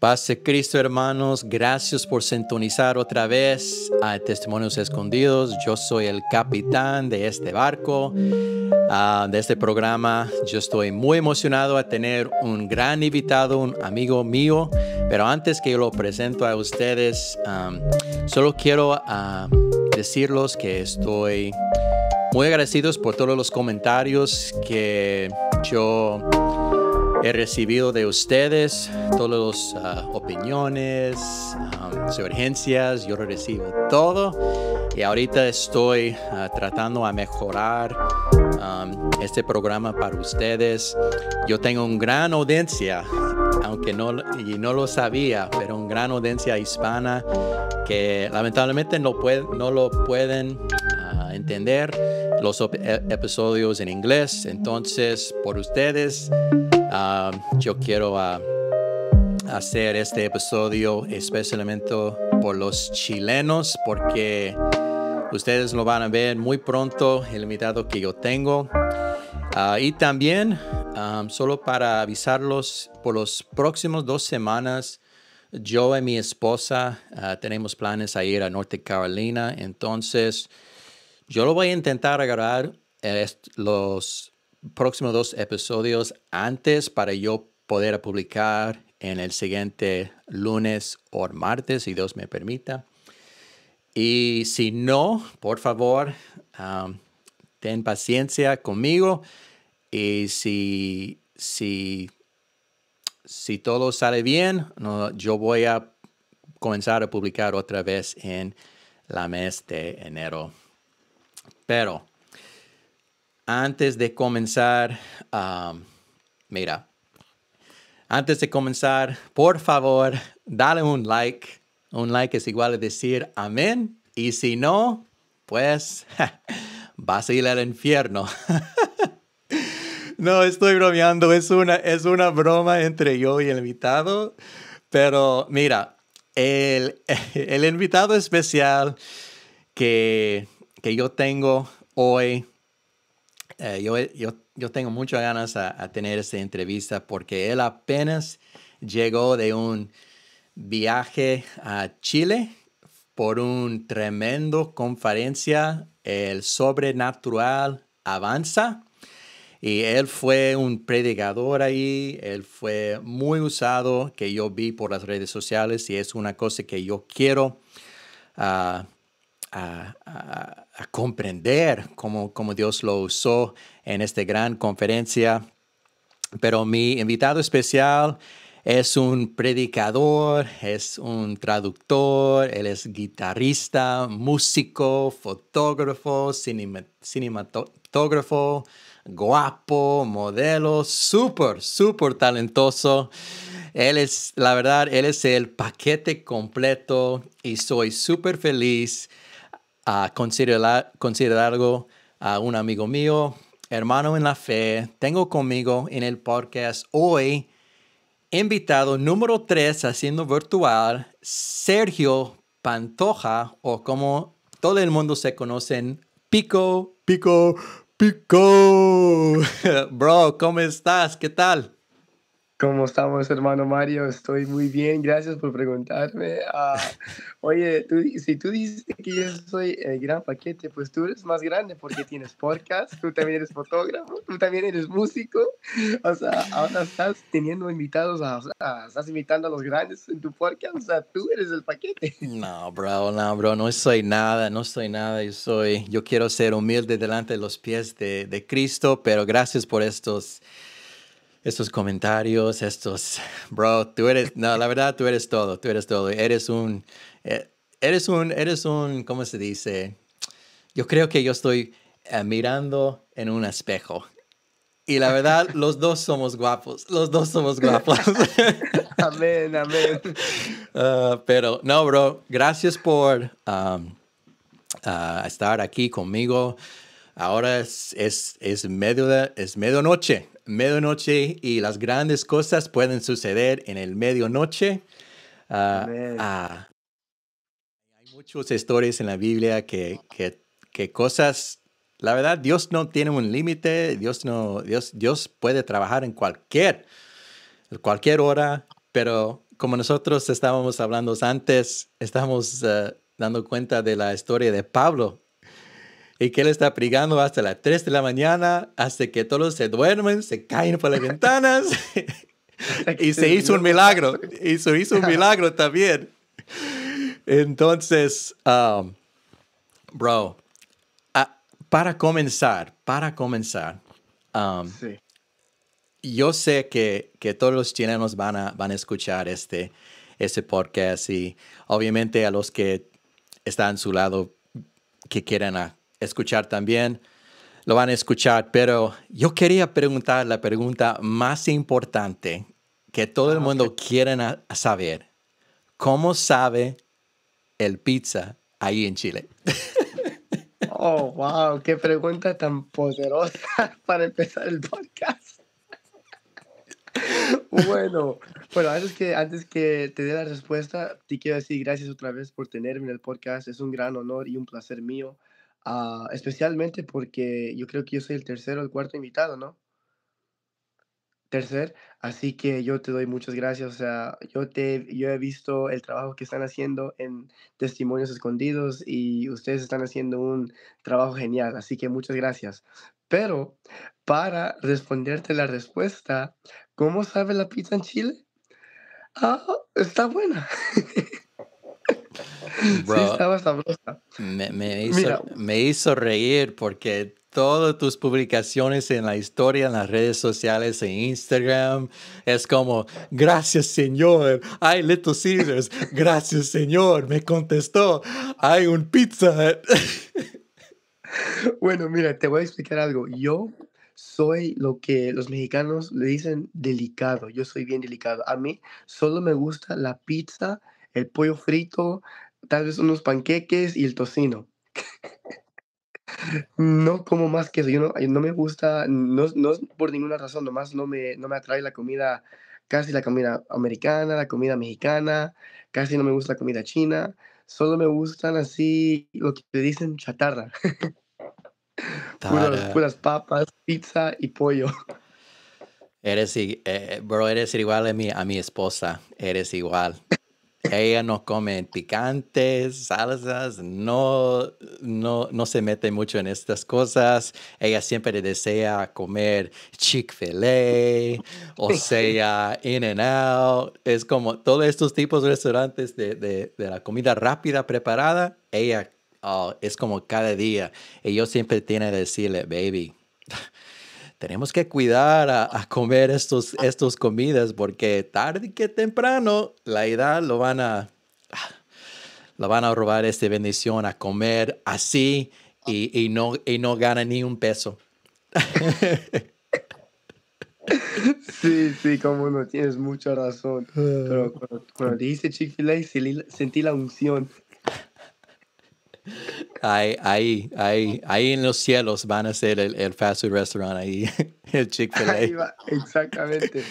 Pase Cristo, hermanos. Gracias por sintonizar otra vez a Testimonios Escondidos. Yo soy el capitán de este barco, ah, de este programa. Yo estoy muy emocionado a tener un gran invitado, un amigo mío. Pero antes que yo lo presento a ustedes, solo quiero ah, decirles que estoy muy agradecidos por todos los comentarios que yo He recibido de ustedes todas las ah, opiniones, um, sugerencias, yo recibo todo. Y ahorita estoy ah, tratando a mejorar este programa para ustedes. Yo tengo una gran audiencia, aunque no, y no lo sabía, pero una gran audiencia hispana que lamentablemente no, puede, no lo pueden ah, entender los e-, episodios en inglés. Entonces, por ustedes, ah, yo quiero ah, hacer este episodio especialmente por los chilenos, porque ustedes lo van a ver muy pronto, el invitado que yo tengo. Ah, y también, solo para avisarlos, por los próximos dos semanas, yo y mi esposa tenemos planes a ir a Norte Carolina. Entonces, yo lo voy a intentar agarrar eh, los próximos dos episodios antes para yo poder publicar en el siguiente lunes o martes, si Dios me permita. Y si no, por favor, ten paciencia conmigo. Y si, si, si todo sale bien, yo voy a comenzar a publicar otra vez en la mes de enero. Pero antes de comenzar, um, mira, antes de comenzar, por favor, dale un like. Un like es igual a decir amén. Y si no, pues vas a ir al infierno. no, estoy bromeando. Es una, es una broma entre yo y el invitado. Pero mira, el invitado especial que que yo tengo hoy, eh, yo, tengo muchas ganas a, tener esta entrevista porque él apenas llegó de un viaje a Chile por un tremendo conferencia, el sobrenatural avanza. Y él fue un predicador ahí, él fue muy usado, que yo vi por las redes sociales y es una cosa que yo quiero ah, a, comprender cómo, Dios lo usó en esta gran conferencia. Pero mi invitado especial es un predicador, es un traductor, él es guitarrista, músico, fotógrafo, cinematógrafo, guapo, modelo, súper, súper talentoso. Él es, la verdad, él es el paquete completo y soy súper feliz a considerar, algo a un amigo mío, hermano en la fe. Tengo conmigo en el podcast hoy invitado número tres haciendo virtual, Sergio Pantoja, o como todo el mundo se conoce, Pico, Pico, Pico. Bro, ¿cómo estás? ¿Qué tal? ¿Cómo estamos, hermano Mario? Estoy muy bien, gracias por preguntarme. Ah, oye, si tú dices que yo soy el gran paquete, pues tú eres más grande porque tienes podcast, tú también eres fotógrafo, tú también eres músico. O sea, ahora estás teniendo invitados, a, estás invitando a los grandes en tu podcast, o sea, tú eres el paquete. No, bro, no, bro, no soy nada, no soy nada, yo soy, yo quiero ser humilde delante de los pies de, de Cristo, pero gracias por estos estos comentarios, estos, bro, tú eres, no, la verdad, tú eres todo, tú eres todo. Eres un, eh, eres un, eres un, ¿cómo se dice? Yo creo que yo estoy eh, mirando en un espejo. Y la verdad, los dos somos guapos, los dos somos guapos. amén, amén. Ah, pero no, bro, gracias por ah, estar aquí conmigo. Ahora es, es, es, medio es medianoche medianoche y las grandes cosas pueden suceder en el medianoche. Ah, ah, hay muchas historias en la Biblia que, que, cosas, la verdad, Dios no tiene un límite, Dios, no, Dios, Dios puede trabajar en cualquier, cualquier hora, pero como nosotros estábamos hablando antes, estamos eh, dando cuenta de la historia de Pablo y que él está prigando hasta las 3 de la mañana, hasta que todos se duermen, se caen por las ventanas. y se hizo un milagro. Y se hizo un milagro también. Entonces, um, bro, ah, para comenzar, para comenzar, um, yo sé que, que, todos los chilenos van a, van a escuchar este, ese podcast y obviamente a los que están a su lado, que quieran a escuchar también, lo van a escuchar, pero yo quería preguntar la pregunta más importante que todo el ah, mundo quiere saber. ¿Cómo sabe el pizza ahí en Chile? Oh, wow, qué pregunta tan poderosa para empezar el podcast. Bueno, bueno, antes que, antes que te dé la respuesta, te quiero decir gracias otra vez por tenerme en el podcast. Es un gran honor y un placer mío. Ah, especialmente porque yo creo que yo soy el tercero o el cuarto invitado, ¿no? Tercer, así que yo te doy muchas gracias, o sea, yo, te, yo he visto el trabajo que están haciendo en Testimonios Escondidos y ustedes están haciendo un trabajo genial, así que muchas gracias. Pero para responderte la respuesta, ¿cómo sabe la pizza en Chile? Ah, está buena. Me, hizo, reír porque todas tus publicaciones en la historia, en las redes sociales, en Instagram, es como, gracias Señor, hay Little Caesars, gracias Señor, me contestó, hay un pizza. bueno, mira, te voy a explicar algo. Yo soy lo que los mexicanos le dicen delicado. Yo soy bien delicado. A mí solo me gusta la pizza el pollo frito, tal vez unos panqueques y el tocino. no como más que eso, no, me gusta, no, por ninguna razón, nomás no me, no me atrae la comida, casi la comida americana, la comida mexicana, casi no me gusta la comida china, solo me gustan así lo que te dicen chatarra. puras, papas, pizza y pollo. Eres, eh, bro, eres igual a mi, a mi esposa, eres igual. Ella no come picantes, salsas, no, no, se mete mucho en estas cosas. Ella siempre desea comer Chick-fil-A, o sea, In-N-Out. Es como todos estos tipos de restaurantes de, la comida rápida preparada, ella ah, es como cada día. Ella siempre tiene que decirle, baby, tenemos que cuidar a, comer estos, ah. estos comidas porque tarde que temprano la edad lo van a, lo van a robar esta bendición a comer así y, ah. y no, no gana ni un peso. Sí, sí, como no, tienes mucha razón. Ah. Pero cuando, Chick-fil-A sentí la unción. Ahí, ahí, ahí, ahí en los cielos van a ser el, fast food restaurant, ahí, el Chick-fil-A. Exactamente.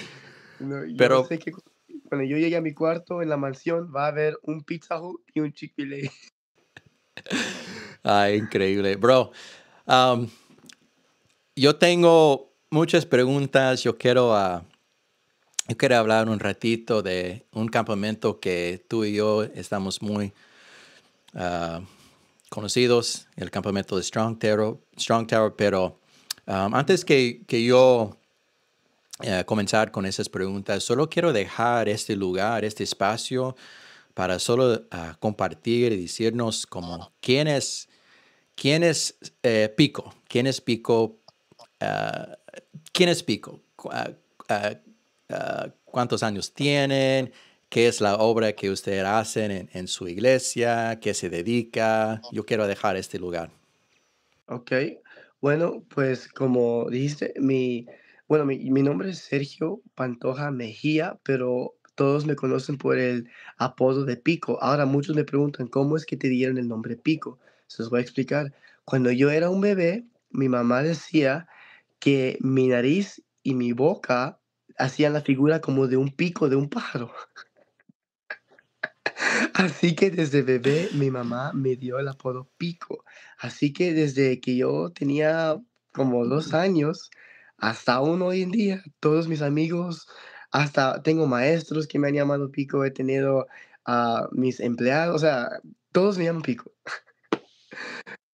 Pero, cuando yo llegue a mi cuarto en la mansión, va a haber un Pizza Hut y un Chick-fil-A. Ah, increíble. Bro, um, yo tengo muchas preguntas. Yo quiero, a ah, yo quiero hablar un ratito de un campamento que tú y yo estamos muy ah, conocidos el campamento de Strong Tower, Strong Tower pero um, antes que, yo eh, comenzar con esas preguntas, solo quiero dejar este lugar, este espacio, para solo ah, compartir y decirnos como quién es, quién es eh, Pico, quién es Pico, ah, quién es Pico, ah, cuántos años tienen, qué es la obra que ustedes hacen en, su iglesia, qué se dedica. Yo quiero dejar este lugar. Ok, bueno, pues como dijiste, mi, bueno, mi, mi nombre es Sergio Pantoja Mejía, pero todos me conocen por el apodo de Pico. Ahora muchos me preguntan, ¿cómo es que te dieron el nombre Pico? Se los voy a explicar. Cuando yo era un bebé, mi mamá decía que mi nariz y mi boca hacían la figura como de un pico de un pájaro. Así que desde bebé mi mamá me dio el apodo Pico. Así que desde que yo tenía como dos años hasta aún hoy en día, todos mis amigos, hasta tengo maestros que me han llamado Pico, he tenido a mis empleados, o sea, todos me llaman Pico.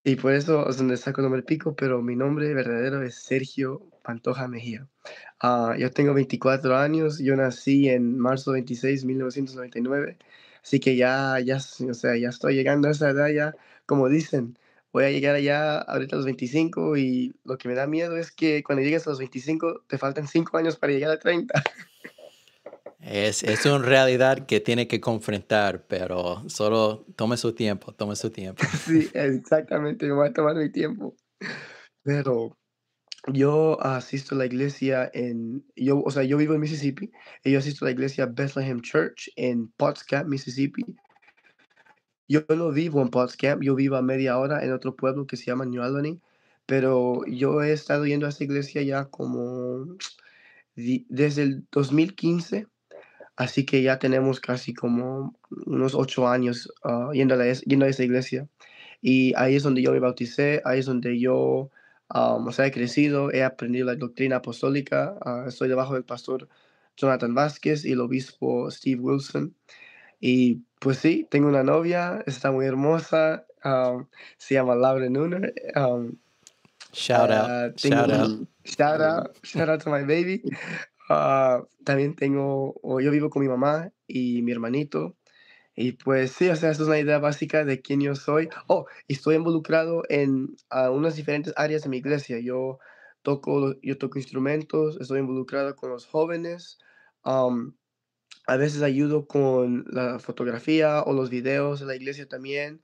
y por eso es donde saco el nombre Pico, pero mi nombre verdadero es Sergio Pantoja Mejía. Ah, yo tengo 24 años, yo nací en marzo 26, 1999. Así que ya, ya, o sea, ya estoy llegando a esa edad, ya, como dicen, voy a llegar allá ahorita a los 25 y lo que me da miedo es que cuando llegues a los 25 te faltan 5 años para llegar a 30. Es, una realidad que tiene que confrontar, pero solo tome su tiempo, tome su tiempo. Sí, exactamente, yo voy a tomar mi tiempo. Pero yo asisto a la iglesia en, yo, o sea, yo vivo en Mississippi, yo asisto a la iglesia Bethlehem Church en Potscamp, Mississippi. Yo no vivo en Potscamp, yo vivo a media hora en otro pueblo que se llama New Albany, pero yo he estado yendo a esa iglesia ya como desde el 2015, así que ya tenemos casi como unos ocho años ah, yendo, a yendo a esa iglesia. Y ahí es donde yo me bauticé, ahí es donde yo Ah, o sea, he crecido, he aprendido la doctrina apostólica, ah, estoy debajo del pastor Jonathan Vázquez y el obispo Steve Wilson. Y pues sí, tengo una novia, está muy hermosa, ah, se llama Laura Nooner. shout out, shout out. Shout out, shout out to my baby. también tengo, yo vivo con mi mamá y mi hermanito. Y pues sí, o sea, esta es una idea básica de quién yo soy. Oh, estoy involucrado en unas diferentes áreas de mi iglesia. Yo toco, yo toco instrumentos, estoy involucrado con los jóvenes. a veces ayudo con la fotografía o los videos de la iglesia también.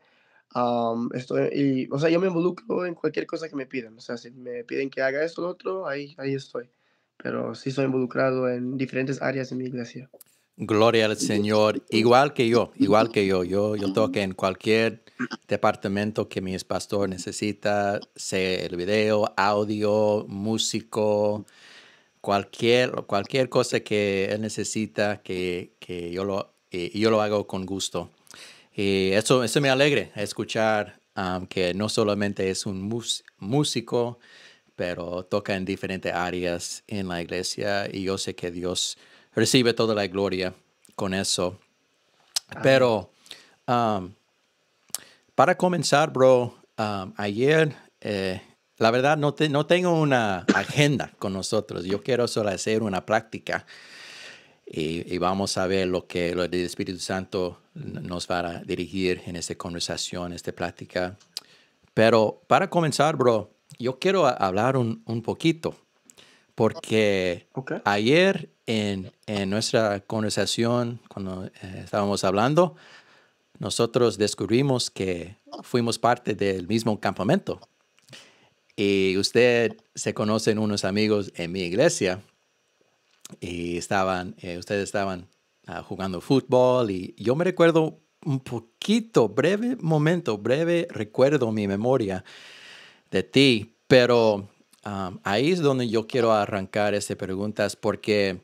estoy, o sea, yo me involucro en cualquier cosa que me pidan. O sea, si me piden que haga esto o lo otro, ahí, ahí estoy. Pero sí estoy involucrado en diferentes áreas de mi iglesia. Gloria al Señor, igual que yo, igual que yo. Yo, yo en cualquier departamento que mi pastor necesita, sea el video, audio, músico, cualquier, cualquier cosa que él necesita, que, yo, lo, yo lo hago con gusto. Y eso, me alegra, escuchar um, que no solamente es un músico, pero toca en diferentes áreas en la iglesia y yo sé que Dios recibe toda la gloria con eso. Pero um, para comenzar, bro, um, ayer, eh, la verdad, no, tengo una agenda con nosotros. Yo quiero solo hacer una práctica. Y, vamos a ver lo que el Espíritu Santo nos va a dirigir en esta conversación, esta práctica. Pero para comenzar, bro, yo quiero hablar un, un poquito porque ayer en, en, nuestra conversación, cuando eh, estábamos hablando, nosotros descubrimos que fuimos parte del mismo campamento. Y usted se conocen unos amigos en mi iglesia y estaban, eh, ustedes estaban ah, jugando fútbol y yo me recuerdo un poquito, breve momento, breve recuerdo mi memoria de ti, pero Um, ahí es donde yo quiero arrancar estas preguntas porque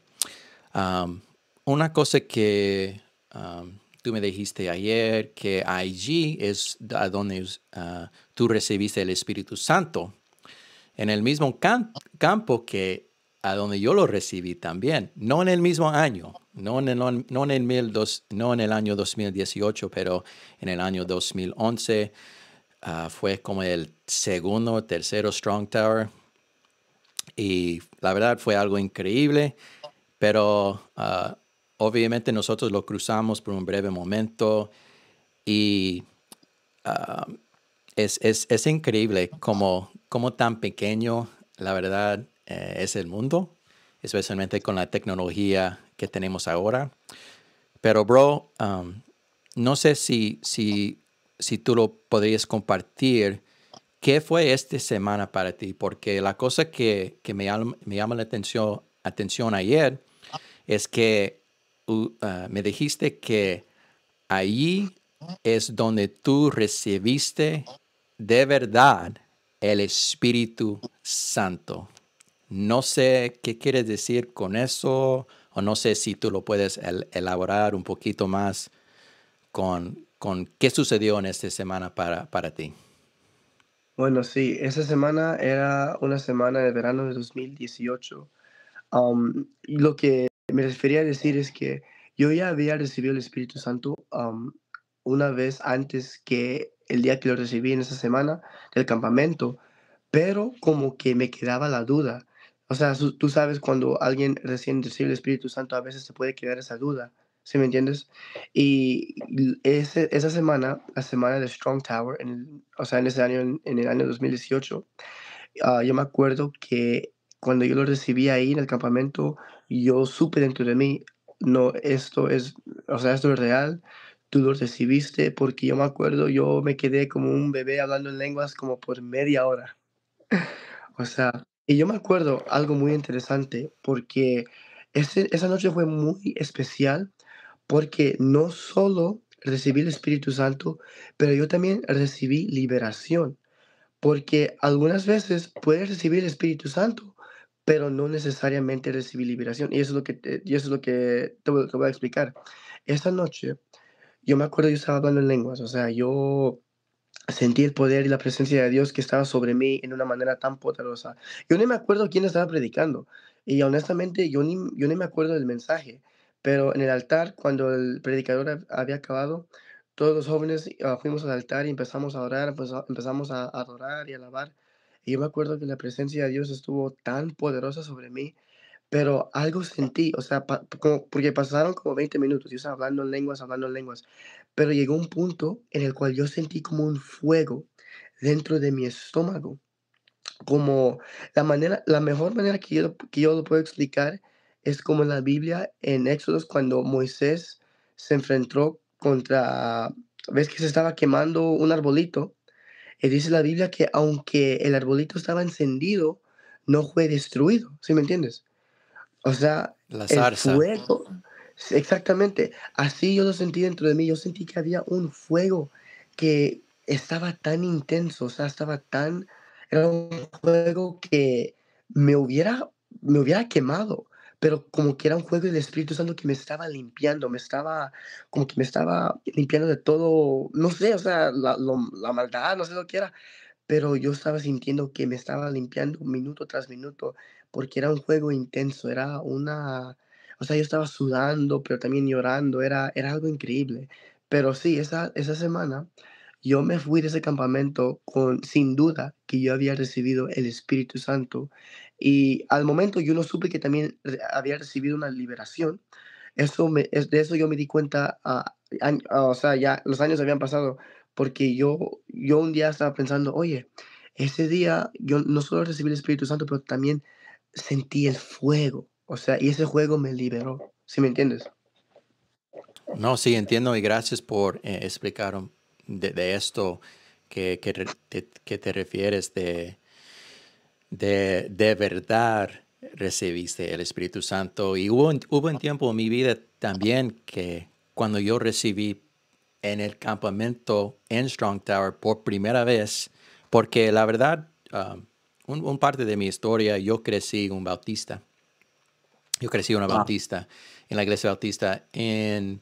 um, una cosa que um, tú me dijiste ayer, que allí es donde uh, tú recibiste el Espíritu Santo, en el mismo campo que a donde yo lo recibí también, no en el mismo año, no en el, no en el, no en el año 2018, pero en el año 2011. Uh, fue como el segundo, tercero Strong Tower y la verdad fue algo increíble, pero ah, obviamente nosotros lo cruzamos por un breve momento y ah, es, es, es, increíble como, como tan pequeño, la verdad, eh, es el mundo, especialmente con la tecnología que tenemos ahora. Pero, bro, no sé si, si, si tú lo podrías compartir ¿Qué fue esta semana para ti? Porque la cosa que, me, llama la atención, atención ayer ah. es que uh, ah, me dijiste que allí es donde tú recibiste de verdad el Espíritu Santo. No sé qué quieres decir con eso, o no sé si tú lo puedes elaborar un poquito más con, con qué sucedió en esta semana para, para ti. Bueno, sí, esa semana era una semana de verano de 2018. lo que me refería a decir es que yo ya había recibido el Espíritu Santo una vez antes que el día que lo recibí en esa semana del campamento, pero como que me quedaba la duda. O sea, tú sabes cuando alguien recién recibe el Espíritu Santo a veces se puede quedar esa duda. ¿sí me entiendes? Y ese, esa semana, la semana de Strong Tower, en o sea, en ese año, en, el año 2018, ah, yo me acuerdo que cuando yo lo recibí ahí en el campamento, yo supe dentro de mí, no, esto es, o sea, esto es real, tú lo recibiste, porque yo me acuerdo, yo me quedé como un bebé hablando en lenguas como por media hora. o sea, y yo me acuerdo algo muy interesante, porque ese, esa noche fue muy especial porque no solo recibí el Espíritu Santo, pero yo también recibí liberación, porque algunas veces puedes recibir el Espíritu Santo, pero no necesariamente recibir liberación. Y eso es lo que te, es lo que te, voy a explicar. Esta noche, yo me acuerdo, yo estaba hablando en lenguas, o sea, yo sentí el poder y la presencia de Dios que estaba sobre mí en una manera tan poderosa. Yo no me acuerdo quién estaba predicando y honestamente yo ni, yo ni me acuerdo del mensaje, pero en el altar, cuando el predicador había acabado, todos los jóvenes ah, fuimos al altar y empezamos a orar, pues ah, empezamos a adorar y a alabar. Y yo me acuerdo que la presencia de Dios estuvo tan poderosa sobre mí, pero algo sentí, o sea, porque pasaron como 20 minutos, yo estaba hablando en lenguas, hablando en lenguas, pero llegó un punto en el cual yo sentí como un fuego dentro de mi estómago, como la manera, la mejor manera que yo, que yo lo puedo explicar es como en la Biblia, en Éxodos, cuando Moisés se enfrentó contra, ves que se estaba quemando un arbolito, y dice la Biblia que aunque el arbolito estaba encendido, no fue destruido, ¿sí me entiendes? O sea, la fuego, exactamente, así yo lo sentí dentro de mí, yo sentí que había un fuego que estaba tan intenso, o sea, estaba tan, era un fuego que me hubiera, me hubiera quemado, pero como que era un juego del Espíritu Santo que me estaba limpiando, me estaba, como que me estaba limpiando de todo, no sé, o sea, la, maldad, no sé lo que era, pero yo estaba sintiendo que me estaba limpiando minuto tras minuto, porque era un juego intenso, era una, o sea, yo estaba sudando, pero también llorando, era, era algo increíble. Pero sí, esa, esa semana yo me fui de ese campamento con, sin duda, que yo había recibido el Espíritu Santo y al momento yo no supe que también había recibido una liberación. Eso me, de eso yo me di cuenta, ah, ah, o sea, ya los años habían pasado, porque yo, yo un día estaba pensando, oye, ese día yo no solo recibí el Espíritu Santo, pero también sentí el fuego, o sea, y ese fuego me liberó, ¿sí me entiendes? No, sí, entiendo y gracias por eh, explicar um, de, de, esto que, que, te, que te refieres de de, verdad recibiste el Espíritu Santo. Y hubo, hubo un tiempo en mi vida también que cuando yo recibí en el campamento en Strong Tower por primera vez, porque la verdad, um, un, parte de mi historia, yo crecí un bautista. Yo crecí una bautista en la iglesia bautista. En,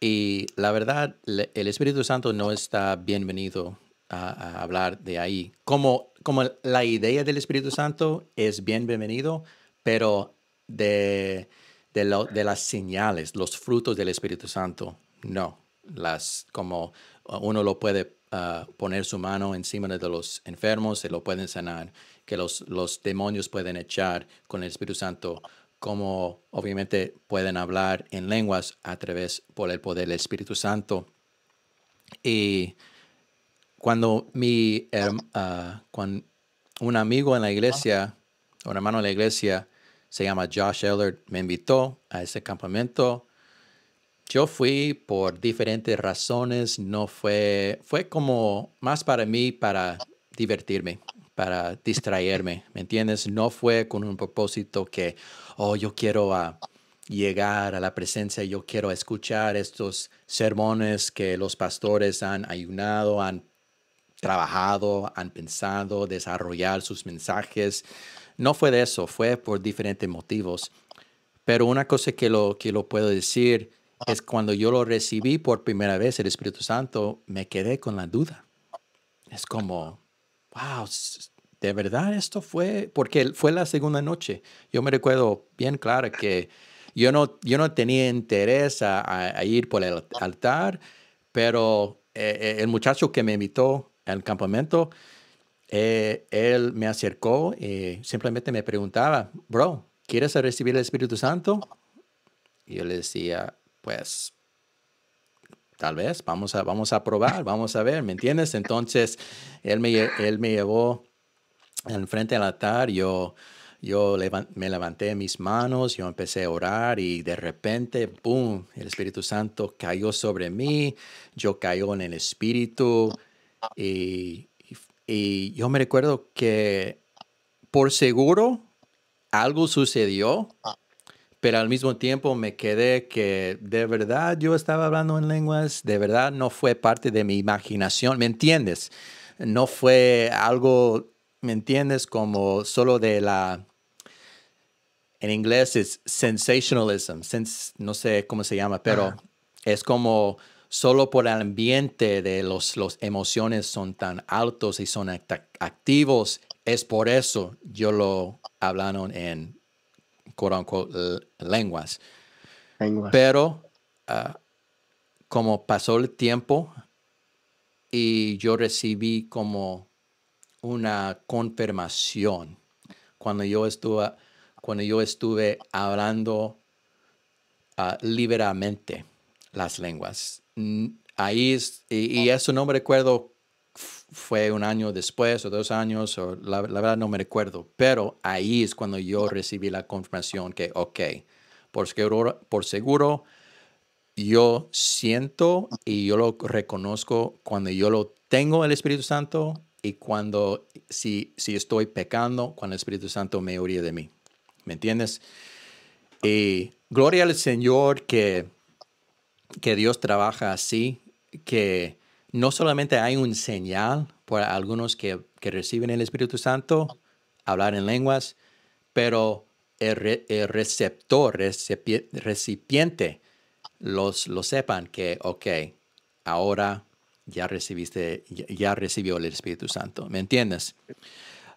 y la verdad, el Espíritu Santo no está bienvenido a, a hablar de ahí. Como como la idea del Espíritu Santo es bien bienvenido, pero de, de, las señales, los frutos del Espíritu Santo, no. Las, como uno lo puede ah, poner su mano encima de los enfermos, se lo pueden sanar, que los, los demonios pueden echar con el Espíritu Santo, como obviamente pueden hablar en lenguas a través por el poder del Espíritu Santo. Y cuando mi ah, cuando un amigo en la iglesia, un hermano en la iglesia, se llama Josh Ellard, me invitó a ese campamento. Yo fui por diferentes razones, no fue, fue como más para mí, para divertirme, para distraerme, ¿me entiendes? No fue con un propósito que, oh, yo quiero llegar a la presencia, yo quiero escuchar estos sermones que los pastores han ayunado, han trabajado, han pensado desarrollar sus mensajes. No fue de eso, fue por diferentes motivos. Pero una cosa que lo, que lo puedo decir es cuando yo lo recibí por primera vez, el Espíritu Santo, me quedé con la duda. Es como, wow, de verdad esto fue, porque fue la segunda noche. Yo me recuerdo bien claro que yo no, yo no tenía interés a, ir por el altar, pero eh, eh, el muchacho que me invitó el campamento, eh, él me acercó y simplemente me preguntaba, bro, ¿quieres recibir el Espíritu Santo? Y yo le decía, pues, tal vez, vamos a, vamos a probar, vamos a ver, ¿me entiendes? Entonces, él me, él me llevó enfrente del altar, yo, yo me levanté mis manos, yo empecé a orar y de repente, ¡boom!, el Espíritu Santo cayó sobre mí, yo cayó en el Espíritu y, yo me recuerdo que por seguro algo sucedió, ah. pero al mismo tiempo me quedé que de verdad yo estaba hablando en lenguas, de verdad no fue parte de mi imaginación, ¿me entiendes? No fue algo, ¿me entiendes? Como solo de la... En inglés es sensationalism, no sé cómo se llama, pero es como solo por el ambiente de las los emociones son tan altos y son activos. Es por eso yo lo hablaron en lenguas. Pero ah, como pasó el tiempo y yo recibí como una confirmación cuando yo estuve, cuando yo estuve hablando ah, liberamente las lenguas. Mm, ahí, es, y, eso no me recuerdo, fue un año después o dos años, o la, verdad no me recuerdo, pero ahí es cuando yo recibí la confirmación que, ok, por seguro, por seguro yo siento y yo lo reconozco cuando yo lo tengo el Espíritu Santo y cuando, si, si estoy pecando, cuando el Espíritu Santo me huye de mí. ¿Me entiendes? Y gloria al Señor que que Dios trabaja así, que no solamente hay un señal para algunos que, reciben el Espíritu Santo, hablar en lenguas, pero el, el receptor, recipiente, los lo sepan que, ok, ahora ya recibiste, ya, recibió el Espíritu Santo. ¿Me entiendes?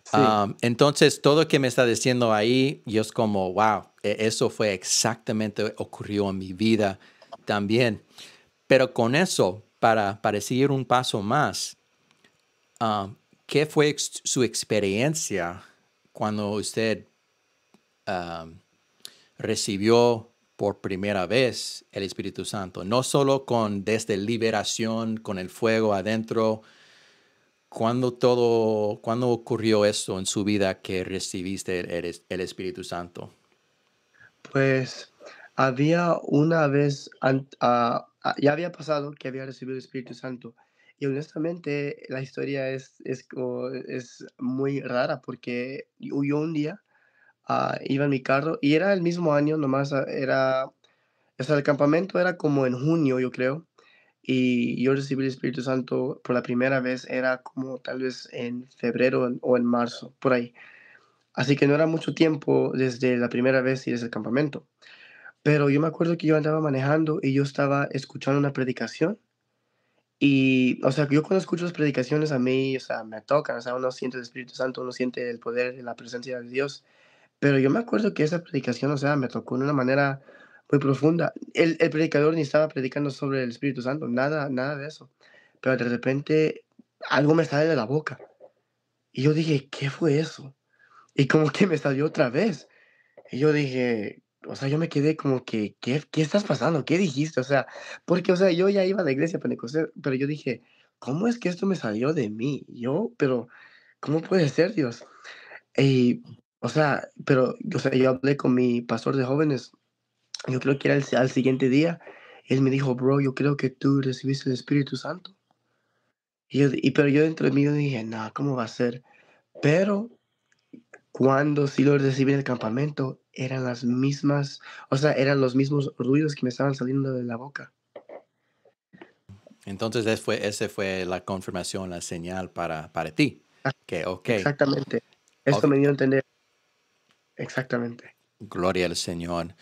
Sí. entonces, todo lo que me está diciendo ahí, yo es como, wow, e, eso fue exactamente ocurrió en mi vida también. Pero con eso, para, para seguir un paso más, ah, ¿qué fue su experiencia cuando usted ah, recibió por primera vez el Espíritu Santo? No solo con desde liberación, con el fuego adentro. ¿Cuándo, todo, ¿Cuándo ocurrió esto en su vida que recibiste el Espíritu Santo? Pues había una vez, ah, ah, ya había pasado que había recibido el Espíritu Santo. Y honestamente la historia es, es, muy rara porque yo un día ah, iba en mi carro y era el mismo año, nomás era, o el campamento era como en junio, yo creo. Y yo recibí el Espíritu Santo por la primera vez, era como tal vez en febrero o en marzo, por ahí. Así que no era mucho tiempo desde la primera vez y desde el campamento. Pero yo me acuerdo que yo andaba manejando y yo estaba escuchando una predicación. Y, o sea, yo cuando escucho las predicaciones a mí, o sea, me tocan, o sea, uno siente el Espíritu Santo, uno siente el poder, la presencia de Dios. Pero yo me acuerdo que esa predicación, o sea, me tocó de una manera muy profunda. El, el predicador ni estaba predicando sobre el Espíritu Santo, nada, nada de eso. Pero de repente algo me sale de la boca. Y yo dije, ¿qué fue eso? Y como que me salió otra vez. Y yo dije, o sea, yo me quedé como que, ¿qué, ¿qué, estás pasando? ¿Qué dijiste? O sea, porque, o sea, yo ya iba a la iglesia pentecostal, pero yo dije, ¿cómo es que esto me salió de mí? Yo, pero, ¿cómo puede ser, Dios? Y, o sea, pero, o sea, yo hablé con mi pastor de jóvenes, yo creo que era el, al siguiente día, él me dijo, bro, yo creo que tú recibiste el Espíritu Santo. Y, yo, y pero yo dentro de mí yo dije, no, ¿cómo va a ser? Pero cuando sí lo recibí en el campamento, eran las mismas, o sea, eran los mismos ruidos que me estaban saliendo de la boca. Entonces, esa fue, ese fue la confirmación, la señal para, para ti. Ah, que, ok. Exactamente. Esto me dio a entender. Exactamente. Gloria al Señor.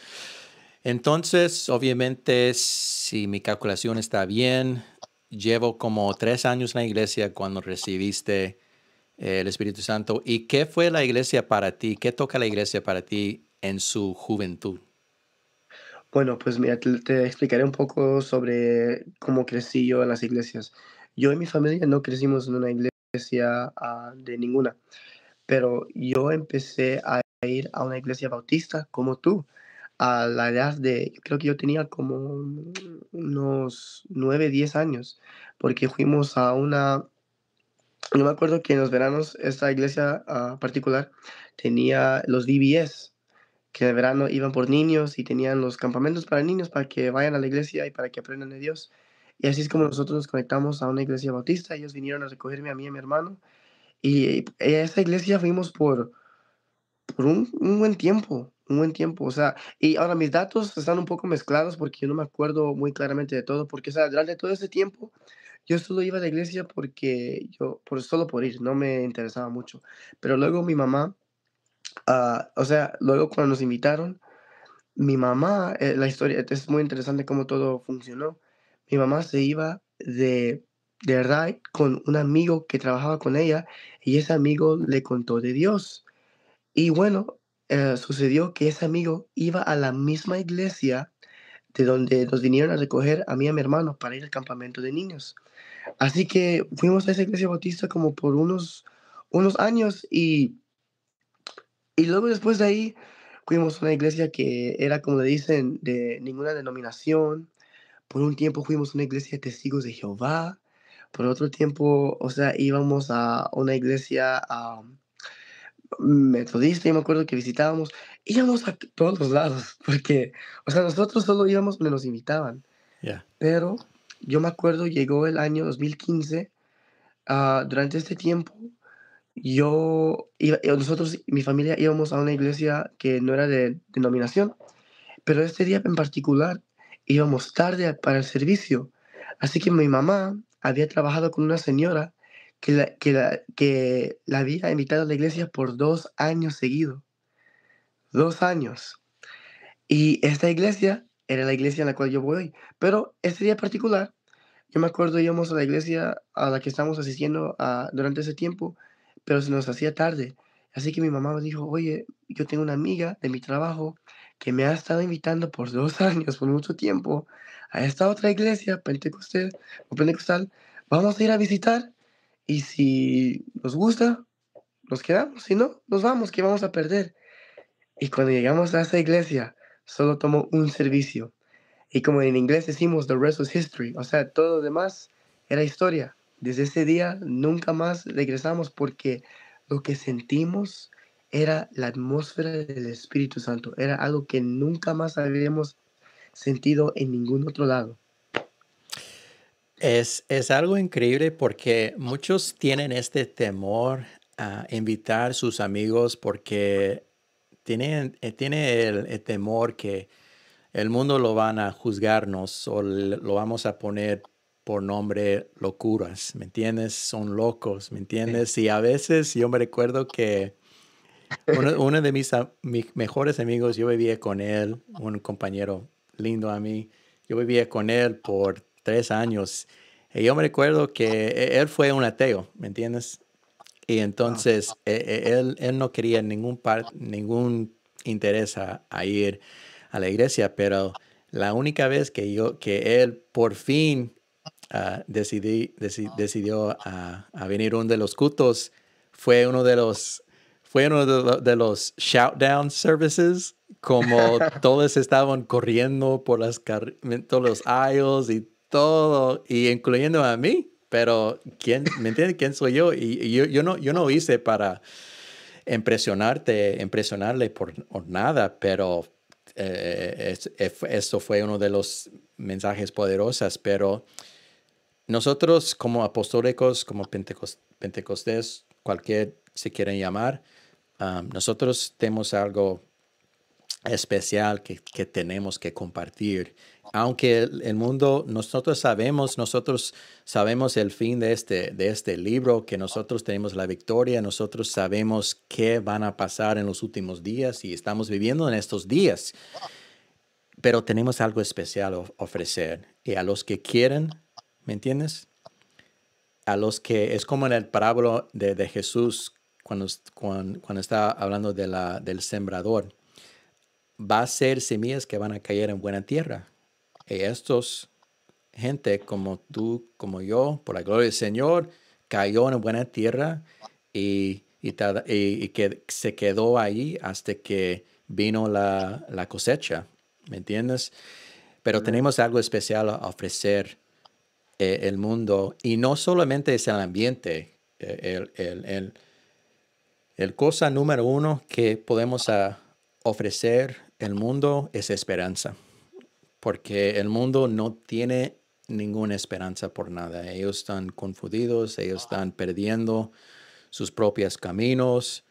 Entonces, obviamente, si mi calculación está bien, llevo como tres años en la iglesia cuando recibiste el Espíritu Santo. ¿Y qué fue la iglesia para ti? ¿Qué toca la iglesia para ti en su juventud? Bueno, pues mira, te, explicaré un poco sobre cómo crecí yo en las iglesias. Yo y mi familia no crecimos en una iglesia ah, de ninguna, pero yo empecé a ir a una iglesia bautista como tú, a la edad de, creo que yo tenía como unos 9, 10 años, porque fuimos a una, no me acuerdo que en los veranos esta iglesia ah, particular tenía los DBS, que de verano iban por niños y tenían los campamentos para niños para que vayan a la iglesia y para que aprendan de Dios. Y así es como nosotros nos conectamos a una iglesia bautista. Ellos vinieron a recogerme a mí y a mi hermano. Y a esa iglesia fuimos por, por un, buen tiempo un buen tiempo. O sea, y ahora mis datos están un poco mezclados porque yo no me acuerdo muy claramente de todo, porque, o sea, durante todo ese tiempo yo solo iba a la iglesia porque yo, por, solo por ir, no me interesaba mucho. Pero luego mi mamá Ah, o sea, luego cuando nos invitaron, mi mamá, eh, la historia, es muy interesante cómo todo funcionó. Mi mamá se iba de, de ride con un amigo que trabajaba con ella y ese amigo le contó de Dios. Y bueno, eh, sucedió que ese amigo iba a la misma iglesia de donde nos vinieron a recoger a mí y a mi hermano para ir al campamento de niños. Así que fuimos a esa iglesia bautista como por unos, unos años y y luego después de ahí fuimos a una iglesia que era, como le dicen, de ninguna denominación. Por un tiempo fuimos a una iglesia de testigos de Jehová. Por otro tiempo, o sea, íbamos a una iglesia ah, metodista, yo me acuerdo que visitábamos. Íbamos a todos los lados, porque, o sea, nosotros solo íbamos me nos invitaban. Pero yo me acuerdo, llegó el año 2015. Ah, durante este tiempo, yo, eh, nosotros, mi familia íbamos a una iglesia que no era de denominación, pero este día en particular íbamos tarde para el servicio. Así que mi mamá había trabajado con una señora que la, había invitado a la iglesia por dos años seguidos. Dos años. Y esta iglesia era la iglesia en la cual yo voy Pero este día en particular, yo me acuerdo íbamos a la iglesia a la que estamos asistiendo durante ese tiempo pero se nos hacía tarde. Así que mi mamá me dijo, oye, yo tengo una amiga de mi trabajo que me ha estado invitando por dos años, por mucho tiempo, a esta otra iglesia pentecostal, Vamos a ir a visitar y si nos gusta, nos quedamos. Si no, nos vamos, que vamos a perder. Y cuando llegamos a esa iglesia, solo tomó un servicio. Y como en inglés decimos, the rest is history. O sea, todo lo demás era historia. Desde ese día nunca más regresamos porque lo que sentimos era la atmósfera del Espíritu Santo. Era algo que nunca más habíamos sentido en ningún otro lado. Es, es algo increíble porque muchos tienen este temor a invitar sus amigos porque tienen, eh, tiene el temor que el mundo lo van a juzgarnos o lo vamos a poner por nombre locuras, ¿me entiendes? Son locos, ¿me entiendes? Y a veces yo me recuerdo que uno, de mis, mejores amigos, yo vivía con él, un compañero lindo a mí, yo vivía con él por tres años. Y yo me recuerdo que e, él fue un ateo, ¿me entiendes? Y entonces e, e, él, no quería ningún, ningún interés a, a ir a la iglesia, pero la única vez que yo, que él por fin Ah, decidí, oh. decidió ah, a venir uno de los cultos. Fue uno de los, fue uno de, los services, como todos estaban corriendo por las todos los aisles y todo, y incluyendo a mí. Pero, ¿quién, ¿me entiende quién soy yo? Y, yo, no, yo no hice para impresionarte, impresionarle por, nada, pero eh, eh eso fue uno de los mensajes poderosos, pero nosotros como apostólicos, como pentecostés, cualquier se quieren llamar, nosotros tenemos algo especial que, tenemos que compartir. Aunque el, mundo, nosotros sabemos, nosotros sabemos el fin de este, de este libro, que nosotros tenemos la victoria, nosotros sabemos qué van a pasar en los últimos días y estamos viviendo en estos días. Pero tenemos algo especial a ofrecer y a los que quieren ¿Me entiendes? A los que es como en el parábolo de, Jesús cuando, cuando, está hablando de la, del sembrador. Va a ser semillas que van a caer en buena tierra. Y estos gente como tú, como yo, por la gloria del Señor, cayó en buena tierra y, y, que se quedó ahí hasta que vino la, la cosecha. ¿Me entiendes? Pero tenemos algo especial a ofrecer eh, el mundo y no solamente es el ambiente. Eh, el, el, el, cosa número uno que podemos ah, ofrecer el mundo es esperanza, porque el mundo no tiene ninguna esperanza por nada. Ellos están confundidos, ellos están perdiendo sus propios caminos,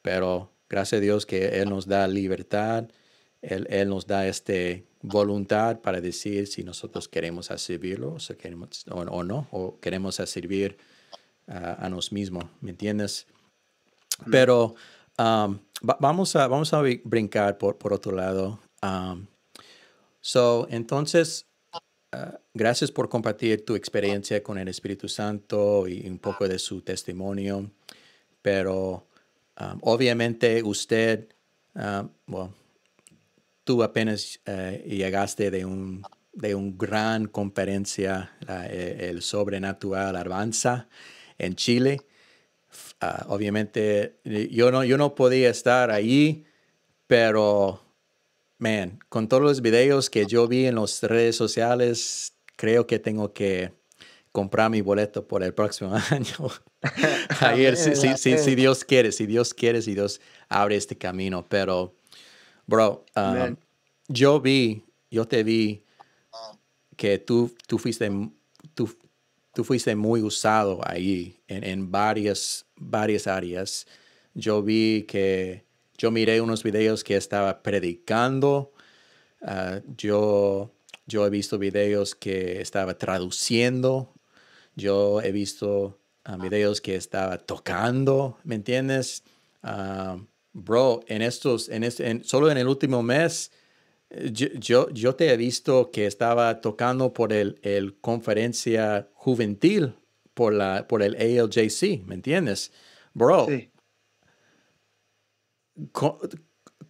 pero gracias a Dios que Él nos da libertad, Él nos da este voluntad para decir si nosotros queremos servirlo o, queremos, o, no, o queremos servir ah, a nos mismos, ¿me entiendes? Pero um, vamos, a, vamos a brincar por, por otro lado. Um, so, entonces, ah, gracias por compartir tu experiencia con el Espíritu Santo y un poco de su testimonio, pero um, obviamente usted, ah, bueno, tú apenas eh, llegaste de un de una gran conferencia, eh, el sobrenatural Avanza en Chile. Ah, obviamente yo no, yo no podía estar ahí, pero, man, con todos los videos que yo vi en las redes sociales, creo que tengo que comprar mi boleto por el próximo año. Ayer, si, si, si, si, Dios quiere, si Dios quiere, si Dios abre este camino, pero Bro, um, yo vi, yo te vi que tú, tú, fuiste, tú, fuiste muy usado ahí en, varias, varias áreas. Yo vi que, yo miré unos videos que estaba predicando. Ah, yo, yo he visto videos que estaba traduciendo. Yo he visto ah, videos que estaba tocando, ¿me entiendes? Ah, bro, en estos, este, en solo en el último mes, eh, yo, yo, te he visto que estaba tocando por el, el conferencia juvenil, por, la, por el ALJC, ¿me entiendes? Bro, sí.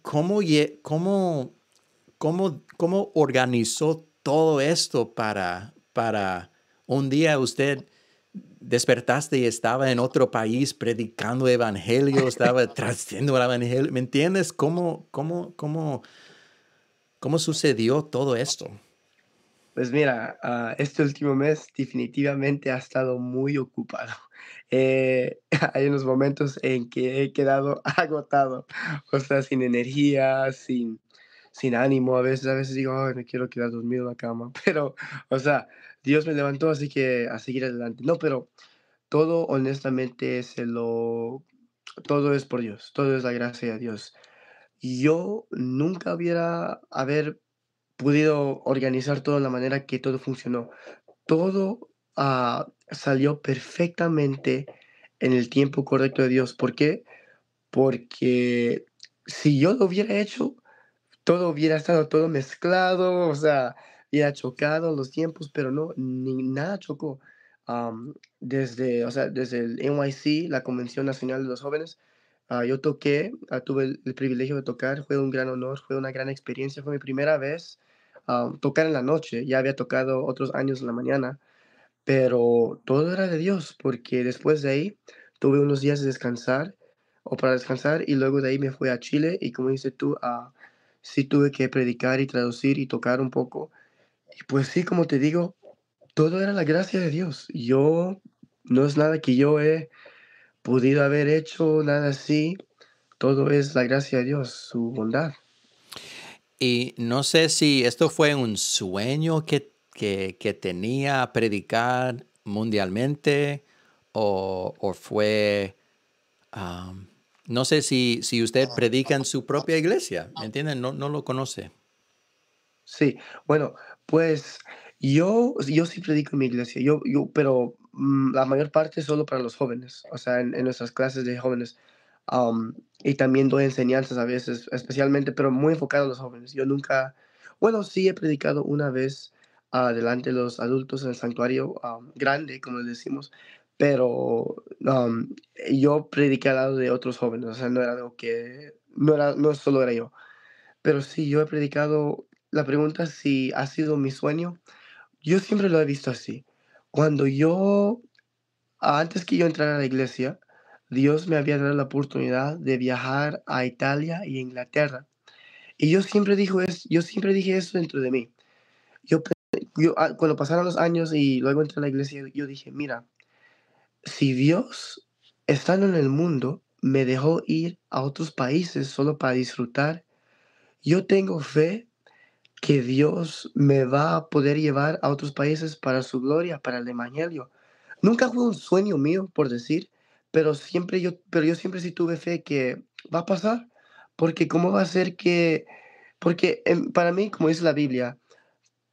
¿cómo, cómo, organizó todo esto para, para un día usted despertaste y estaba en otro país predicando evangelio, estaba trascendiendo el evangelio. ¿Me entiendes cómo, cómo, cómo, cómo sucedió todo esto? Pues mira, ah, este último mes definitivamente ha estado muy ocupado. Eh, hay unos momentos en que he quedado agotado, o sea, sin energía, sin, sin ánimo. A veces, a veces digo, me quiero quedar dormido en la cama, pero, o sea, Dios me levantó, así que a seguir adelante. No, pero todo honestamente se lo... Todo es por Dios, todo es la gracia de Dios. Yo nunca hubiera haber podido organizar todo de la manera que todo funcionó. Todo ah, salió perfectamente en el tiempo correcto de Dios. ¿Por qué? Porque si yo lo hubiera hecho, todo hubiera estado todo mezclado, o sea, y ha chocado los tiempos, pero no, ni nada chocó. desde, o sea, desde el NYC, la Convención Nacional de los Jóvenes, ah, yo toqué, ah, tuve el, privilegio de tocar, fue un gran honor, fue una gran experiencia, fue mi primera vez ah, tocar en la noche, ya había tocado otros años en la mañana, pero todo era de Dios, porque después de ahí tuve unos días de descansar o para descansar y luego de ahí me fui a Chile y como dices tú, sí tuve que predicar y traducir y tocar un poco y pues sí, como te digo, todo era la gracia de Dios. Yo, no es nada que yo he podido haber hecho, nada así. Todo es la gracia de Dios, su bondad. Y no sé si esto fue un sueño que, que, que tenía predicar mundialmente o, fue... no sé si, si usted predica en su propia iglesia, ¿me entienden? No, no lo conoce. Sí, bueno, pues yo, yo sí predico en mi iglesia, yo, yo, pero mm, la mayor parte solo para los jóvenes, o sea, en, nuestras clases de jóvenes. y también doy enseñanzas a veces, especialmente, pero muy enfocado a los jóvenes. Yo nunca, bueno, sí he predicado una vez delante de los adultos en el santuario grande, como les decimos, pero yo prediqué al lado de otros jóvenes, o sea, no era algo que, no, era, no solo era yo, pero sí, yo he predicado la pregunta si ha sido mi sueño, yo siempre lo he visto así. Cuando yo, antes que yo entrara a la iglesia, Dios me había dado la oportunidad de viajar a Italia y Inglaterra. Y yo siempre, yo siempre dije eso dentro de mí. Yo, ah, cuando pasaron los años y luego entré a la iglesia, yo dije, mira, si Dios, estando en el mundo, me dejó ir a otros países solo para disfrutar, yo tengo fe que Dios me va a poder llevar a otros países para su gloria, para el Evangelio. Nunca fue un sueño mío, por decir, pero siempre yo, pero yo siempre sí tuve fe que va a pasar, porque cómo va a ser que, porque para mí, como dice la Biblia,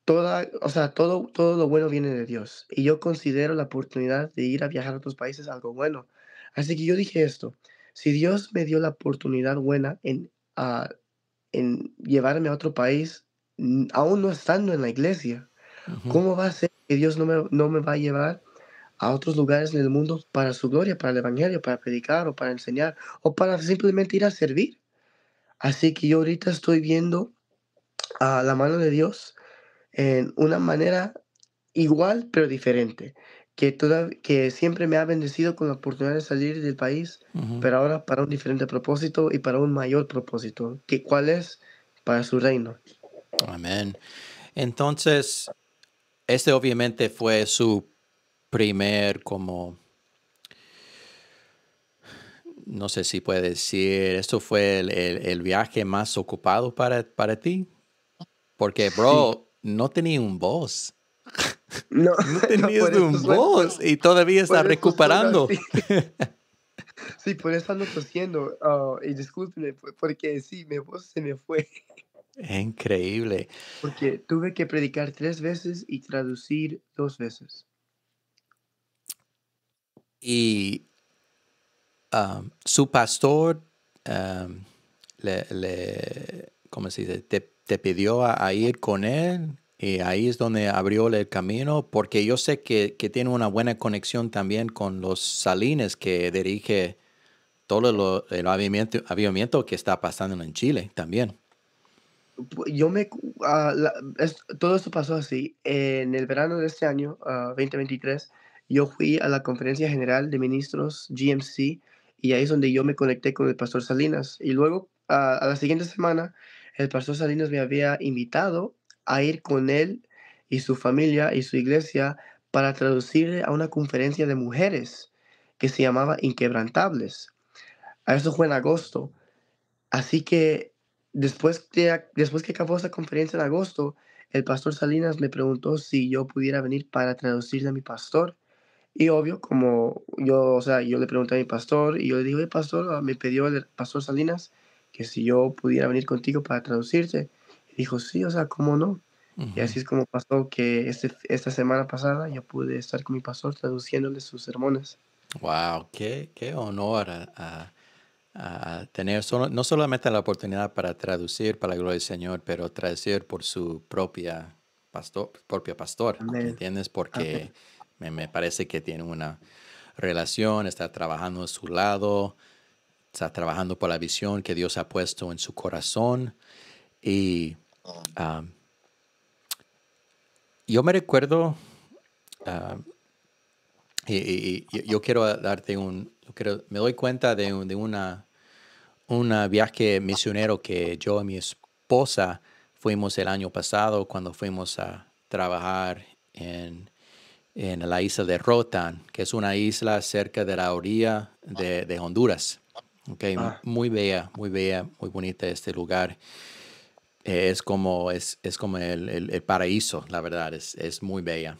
toda, o sea, todo, todo lo bueno viene de Dios, y yo considero la oportunidad de ir a viajar a otros países algo bueno. Así que yo dije esto, si Dios me dio la oportunidad buena en, ah, en llevarme a otro país, aún no estando en la iglesia. ¿Cómo va a ser que Dios no me, va a llevar a otros lugares en el mundo para su gloria, para el Evangelio, para predicar o para enseñar o para simplemente ir a servir? Así que yo ahorita estoy viendo a la mano de Dios en una manera igual pero diferente, que, toda, que siempre me ha bendecido con la oportunidad de salir del país, pero ahora para un diferente propósito y para un mayor propósito, que cuál es para su reino. Amén. Entonces, este obviamente fue su primer como, no sé si puede decir, esto fue el, viaje más ocupado para, para ti, porque, bro, no tenía un voz. No, tenía un voz y todavía está recuperando. sí. por eso ando tosiendo. Oh, y discúlpeme, porque sí, mi voz se me fue. Es increíble. Porque tuve que predicar tres veces y traducir dos veces. Y ah, su pastor ah, le, ¿cómo se dice? Te, pidió a, ir con él y ahí es donde abrió el camino, porque yo sé que, tiene una buena conexión también con los Salines que dirige todo el avivamiento que está pasando en Chile también yo me... Ah, todo esto pasó así. En el verano de este año, 2023, ah, yo fui a la conferencia general de ministros GMC y ahí es donde yo me conecté con el pastor Salinas. Y luego, ah, a la siguiente semana, el pastor Salinas me había invitado a ir con él y su familia y su iglesia para traducir a una conferencia de mujeres que se llamaba Inquebrantables. a Eso fue en agosto. Así que después, después que acabó esta conferencia en agosto, el pastor Salinas me preguntó si yo pudiera venir para traducirle a mi pastor. Y obvio, como yo, o sea, yo le pregunté a mi pastor y yo le dije, pastor, ah, me pidió el pastor Salinas que si yo pudiera venir contigo para traducirte. Y dijo, sí, o sea, ¿cómo no? Y así es como pasó que este, esta semana pasada ya pude estar con mi pastor traduciéndole sus sermones. ¡Wow! ¡Qué, qué honor tener solo, no solamente la oportunidad para traducir para la gloria del Señor, pero traducir por su propia pastor, pastor ¿entiendes? Porque me, parece que tiene una relación, está trabajando a su lado, está trabajando por la visión que Dios ha puesto en su corazón. Y ah, yo me recuerdo, ah, y, yo quiero darte un, me doy cuenta de, de una un viaje misionero que yo y mi esposa fuimos el año pasado cuando fuimos a trabajar en, la isla de Rotan, que es una isla cerca de la orilla de, Honduras. Okay, ah. Muy bella, muy bella, muy bonita este lugar. es como, es, como el, paraíso, la verdad, es, muy bella.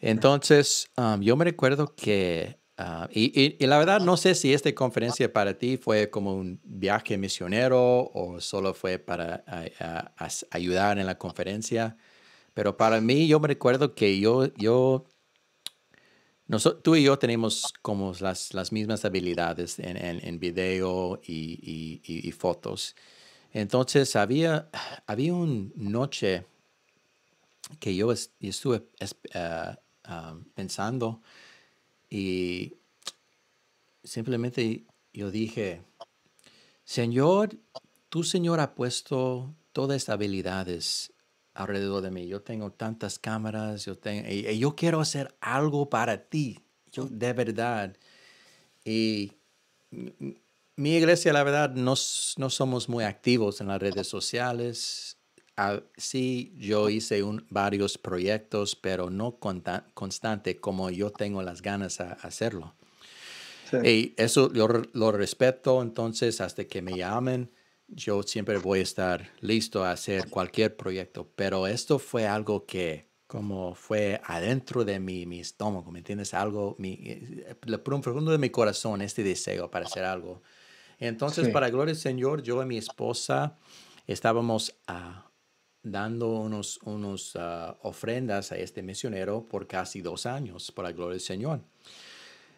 Entonces, um, yo me recuerdo que Ah, y, la verdad, no sé si esta conferencia para ti fue como un viaje misionero o solo fue para ayudar en la conferencia, pero para mí yo me recuerdo que yo, yo tú y yo tenemos como las, las mismas habilidades en, en, video y, fotos. Entonces había, había una noche que yo estuve eh, ah, pensando y simplemente yo dije, Señor, tu Señor ha puesto todas estas habilidades alrededor de mí. Yo tengo tantas cámaras, yo, tengo, y, yo quiero hacer algo para ti, yo de verdad. Y mi iglesia, la verdad, no, no somos muy activos en las redes sociales. Ah, sí, yo hice un, varios proyectos, pero no constante como yo tengo las ganas a, hacerlo. Y eso yo lo respeto, entonces hasta que me llamen, yo siempre voy a estar listo a hacer cualquier proyecto, pero esto fue algo que como fue adentro de mi, mi estómago, ¿me entiendes? Algo, mi, eh, profundo de mi corazón, este deseo para hacer algo. Entonces, para gloria del Señor, yo y mi esposa estábamos a dando unos, unos ah, ofrendas a este misionero por casi dos años para la gloria del Señor.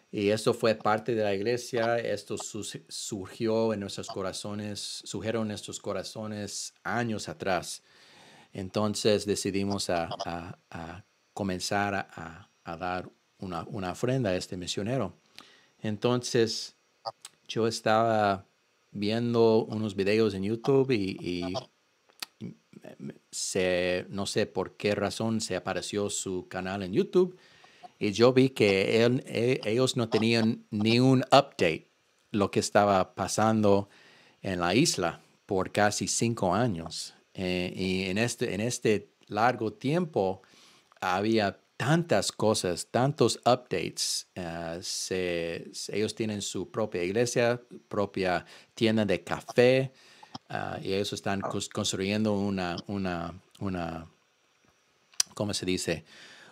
Y esto fue parte de la iglesia, esto surgió en nuestros corazones, surgieron en nuestros corazones años atrás. Entonces decidimos a, comenzar a, dar una, ofrenda a este misionero. Entonces yo estaba viendo unos videos en YouTube y no sé por qué razón se apareció su canal en YouTube y yo vi que e, ellos no tenían ni un update lo que estaba pasando en la isla por casi cinco años. Eh, y este, en este, largo tiempo había tantas cosas, tantos updates. Eh, ellos tienen su propia iglesia, propia tienda de café, Ah, y ellos están oh. construyendo una, una, una, ¿cómo se dice?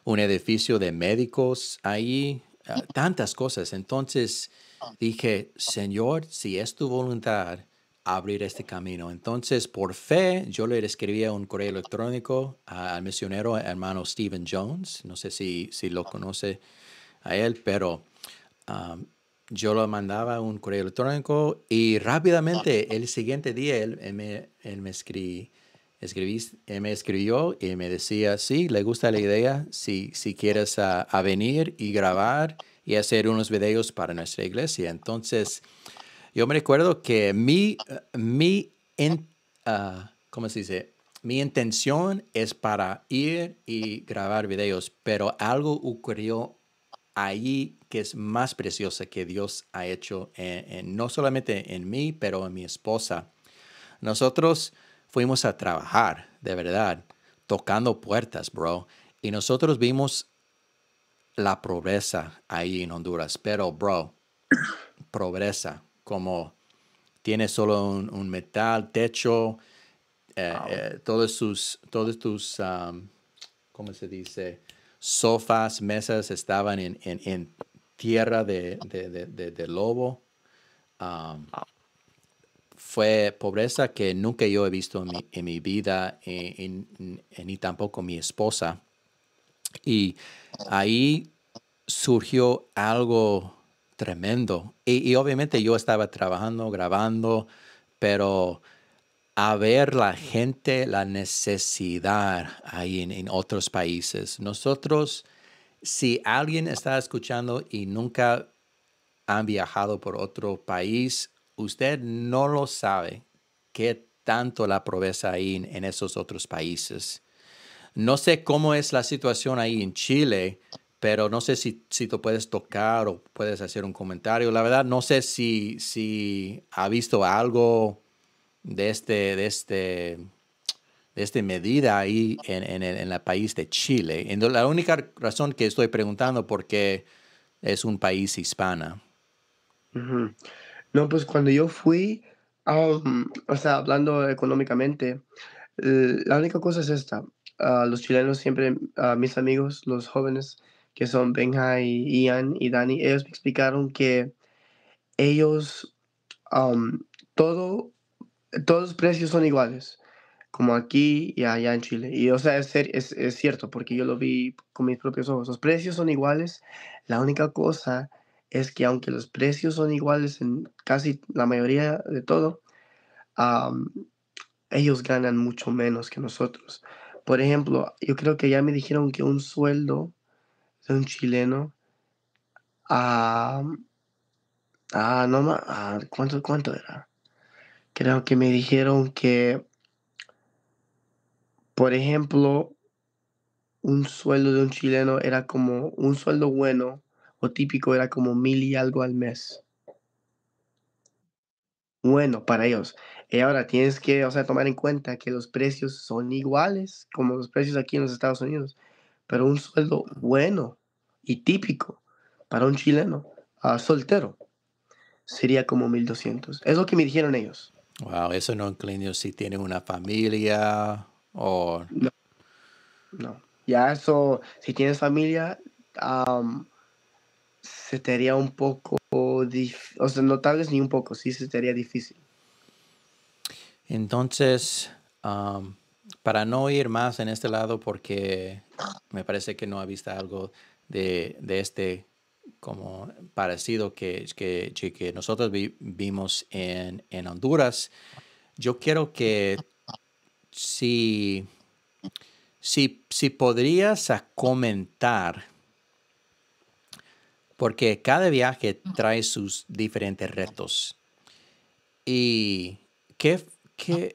Un edificio de médicos ahí, ah, mm. tantas cosas. Entonces oh. dije, Señor, si es tu voluntad abrir este camino. Entonces, por fe, yo le escribí un correo electrónico al misionero hermano Stephen Jones. No sé si, si lo conoce a él, pero ah, yo lo mandaba un correo electrónico y rápidamente el siguiente día él, me, me escribió y me decía, sí, le gusta la idea, si, si quieres ah, a, venir y grabar y hacer unos videos para nuestra iglesia. Entonces, yo me recuerdo que mi, mi, ah, se dice? Mi intención es para ir y grabar videos, pero algo ocurrió allí es más preciosa que Dios ha hecho no solamente en mí, pero en mi esposa. Nosotros fuimos a trabajar, de verdad, tocando puertas, bro. Y nosotros vimos la pobreza ahí en Honduras. Pero, bro, pobreza, como tiene solo un, metal, techo, eh, eh, todos sus, todos tus, como um, ¿cómo se dice? Sofas, mesas estaban en, en tierra de, lobo. fue pobreza que nunca yo he visto en mi, vida, eh, eh, ni tampoco mi esposa. Y ahí surgió algo tremendo. Y, obviamente yo estaba trabajando, grabando, pero a ver la gente, la necesidad ahí en, en otros países. Nosotros si alguien está escuchando y nunca han viajado por otro país, usted no lo sabe qué tanto la pobreza hay en, esos otros países. No sé cómo es la situación ahí en Chile, pero no sé si, si tú puedes tocar o puedes hacer un comentario. La verdad, no sé si, si ha visto algo de este, de este este medida ahí en, en, en, el país de Chile. la única razón que estoy preguntando porque es un país hispana. No, pues cuando yo fui, um, o sea, hablando económicamente, la única cosa es esta. Ah, los chilenos siempre, ah, mis amigos, los jóvenes, que son Benja y Ian y Dani, ellos me explicaron que ellos, um, todo, todos los precios son iguales como aquí y allá en Chile. Y o sea, es, es, cierto, porque yo lo vi con mis propios ojos. Los precios son iguales. La única cosa es que aunque los precios son iguales en casi la mayoría de todo, ellos ganan mucho menos que nosotros. Por ejemplo, yo creo que ya me dijeron que un sueldo de un chileno... Ah, no ah, ¿cuánto, ¿Cuánto era? Creo que me dijeron que por ejemplo, un sueldo de un chileno era como un sueldo bueno o típico era como mil y algo al mes. Bueno, para ellos. Y ahora tienes que, o sea, tomar en cuenta que los precios son iguales como los precios aquí en los Estados Unidos, pero un sueldo bueno y típico para un chileno ah, soltero sería como 1200. Es lo que me dijeron ellos. Wow, eso no incluye si tienen una familia, no. no. Ya eso, si tienes familia, se te haría un poco o sea, no tal vez ni un poco, sí se te haría difícil. Entonces, para no ir más en este lado, porque me parece que no ha visto algo de, este como parecido que, que, que nosotros vimos en, en Honduras, yo quiero que si, si, podrías comentar, porque cada viaje trae sus diferentes retos. Y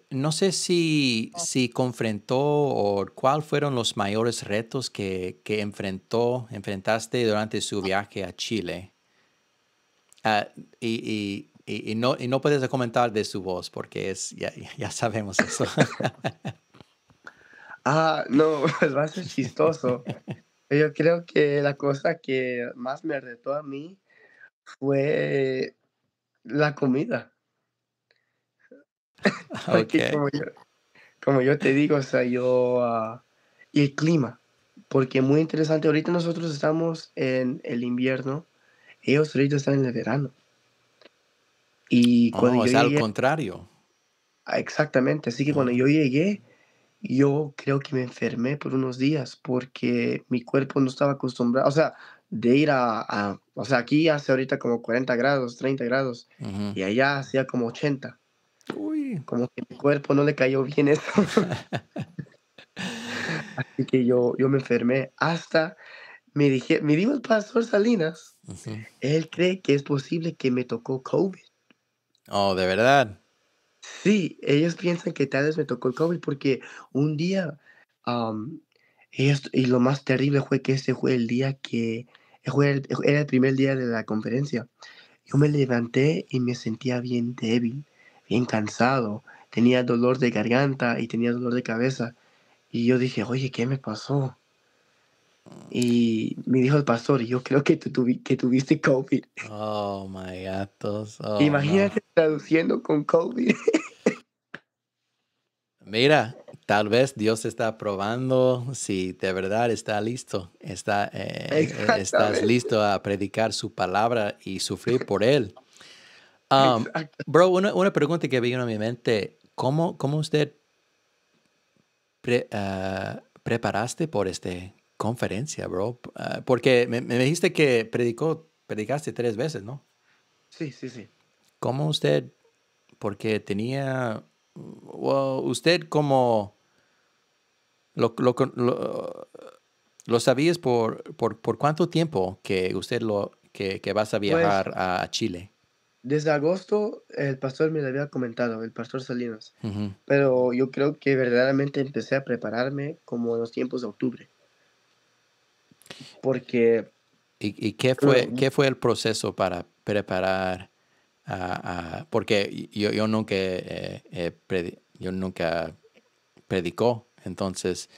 no sé si, si confrontó o cuáles fueron los mayores retos que, enfrentó, enfrentaste durante su viaje a Chile. Ah, y y, no, no puedes comentar de su voz porque es, ya, sabemos eso. ah, no, pues va a ser chistoso. Yo creo que la cosa que más me retó a mí fue la comida. como, yo, te digo, o sea, yo... Ah, y el clima, porque muy interesante, ahorita nosotros estamos en el invierno, ellos ahorita están en el verano. Y cuando al contrario. Ah, exactamente, así que cuando yo llegué, yo creo que me enfermé por unos días porque mi cuerpo no estaba acostumbrado, o sea, de ir a, o sea, aquí hace ahorita como 40 grados, 30 grados, y allá hacía como 80. Uy. Como que mi cuerpo no le cayó bien eso. Así que yo, yo me enfermé hasta, me, dije, me dijo el pastor Salinas, él cree que es posible que me tocó COVID. Oh, de verdad. Sí, ellos piensan que tal vez me tocó el COVID porque un día, um, y lo más terrible fue que ese fue el día que, fue era el primer día de la conferencia. Yo me levanté y me sentía bien débil, bien cansado, tenía dolor de garganta y tenía dolor de cabeza. Y yo dije, oye, ¿qué me pasó? Y me dijo el pastor, yo creo que, tú, tuviste COVID. Oh, my God oh, Imagínate traduciendo con COVID. Mira, tal vez Dios está probando si de verdad está listo, está, eh, eh, estás listo a predicar su palabra y sufrir por él. Um, bro, una, pregunta que vino a mi mente, ¿cómo, cómo usted ah, preparaste por este conferencia, bro? Ah, porque me, dijiste que predicó, predicaste tres veces, ¿no? Sí, sí, sí. ¿Cómo usted, porque tenía, usted como, lo, sabías por, por, cuánto tiempo que usted lo, que, vas a pues viajar a Chile? Desde agosto el pastor me lo había comentado, el pastor Salinas, pero yo creo que verdaderamente empecé a prepararme como en los tiempos de octubre. Porque... ¿Y, qué, fue, qué fue el proceso para preparar? porque yo, nunca, eh, eh, yo nunca predicó, entonces,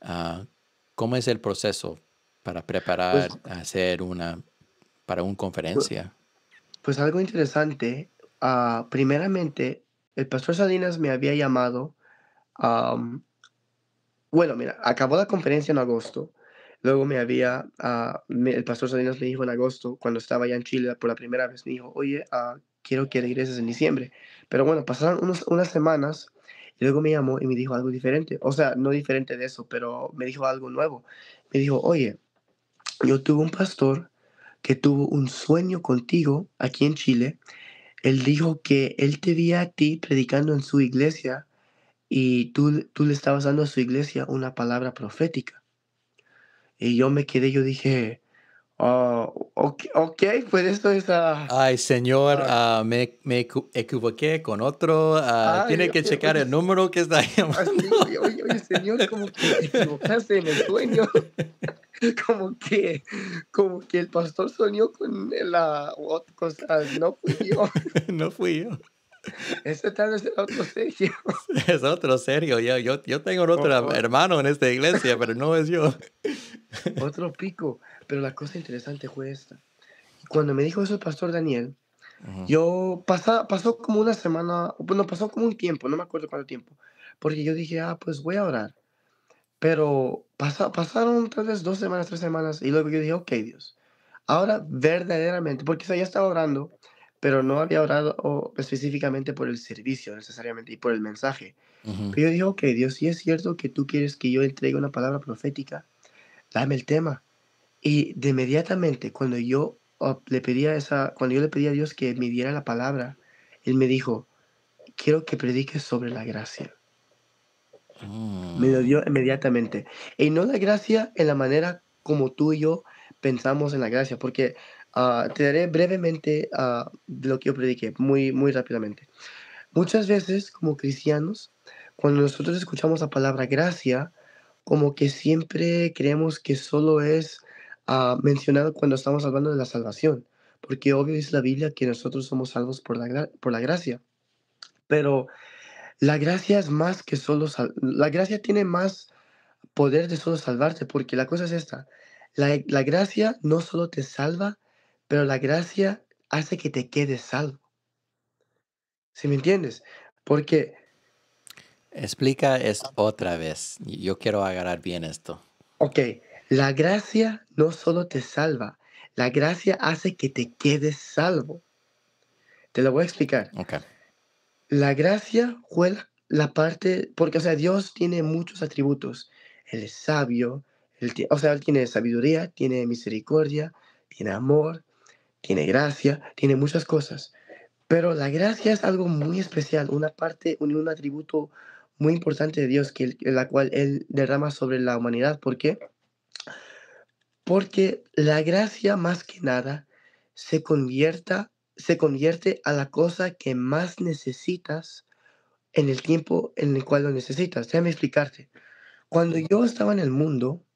ah, ¿cómo es el proceso para preparar, pues hacer una, para una conferencia? Pues, algo interesante, ah, primeramente, el pastor Salinas me había llamado bueno, mira, acabó la conferencia en agosto Luego me había, ah, el pastor Salinas me dijo en agosto, cuando estaba ya en Chile por la primera vez, me dijo, oye, ah, quiero que regreses en diciembre. Pero bueno, pasaron unas semanas y luego me llamó y me dijo algo diferente. O sea, no diferente de eso, pero me dijo algo nuevo. Me dijo, oye, yo tuve un pastor que tuvo un sueño contigo aquí en Chile. Él dijo que él te veía a ti predicando en su iglesia y tú, tú le estabas dando a su iglesia una palabra profética. Y yo me quedé, yo dije, oh, okay, ok, pues esto es... Ah, Ay, señor, ah". me, me, equivoqué con otro. tiene que checar el número que está ahí. Oye, oye, señor, como que te equivocaste en el sueño. como que como que el pastor soñó con la otra cosa no fui yo no fui yo este tal vez otro Sergio. Es otro serio. Yo, yo, yo tengo otro hermano en esta iglesia, pero no es yo. Otro pico. Pero la cosa interesante fue esta. Cuando me dijo eso el pastor Daniel, yo pasó, pasó como una semana, bueno, pasó como un tiempo, no me acuerdo cuánto tiempo, porque yo dije, ah, pues voy a orar. Pero pasaron tal vez dos semanas, tres semanas, y luego yo dije, ok, Dios, ahora verdaderamente, porque yo ya estaba orando, pero no había orado específicamente por el servicio necesariamente y por el mensaje. Pero yo digo, ok, Dios, si es cierto que tú quieres que yo entregue una palabra profética, dame el tema. Y de inmediatamente, cuando yo ah, le pedía esa, cuando yo le pedí a Dios que me diera la palabra, Él me dijo, quiero que prediques sobre la gracia. Me lo dio mm. inmediatamente. Y no la gracia en la manera como tú y yo pensamos en la gracia, porque Ah, te daré brevemente ah, lo que yo prediqué, muy, muy rápidamente. Muchas veces como cristianos, cuando nosotros escuchamos la palabra gracia, como que siempre creemos que solo es ah, mencionado cuando estamos hablando de la salvación, porque obvio es la Biblia que nosotros somos salvos por la, por la gracia. Pero la gracia es más que solo... La gracia tiene más poder de solo salvarte, porque la cosa es esta. La, la gracia no solo te salva, pero la gracia hace que te quedes salvo. ¿Sí me entiendes? Porque... Explica es otra vez. Yo quiero agarrar bien esto. Ok, la gracia no solo te salva, la gracia hace que te quedes salvo. Te lo voy a explicar. Ok. La gracia juega la, parte, porque, o sea, Dios tiene muchos atributos. Él es sabio, el o sea, Él tiene sabiduría, tiene misericordia, tiene amor, tiene gracia, tiene muchas cosas. Pero la gracia es algo muy especial, una parte, un, un atributo muy importante de Dios, que, la cual Él derrama sobre la humanidad. ¿Por qué? Porque la gracia más que nada se, convierta, se convierte a la cosa que más necesitas en el tiempo en el cual lo necesitas. Déjame explicarte. Cuando yo estaba en el mundo,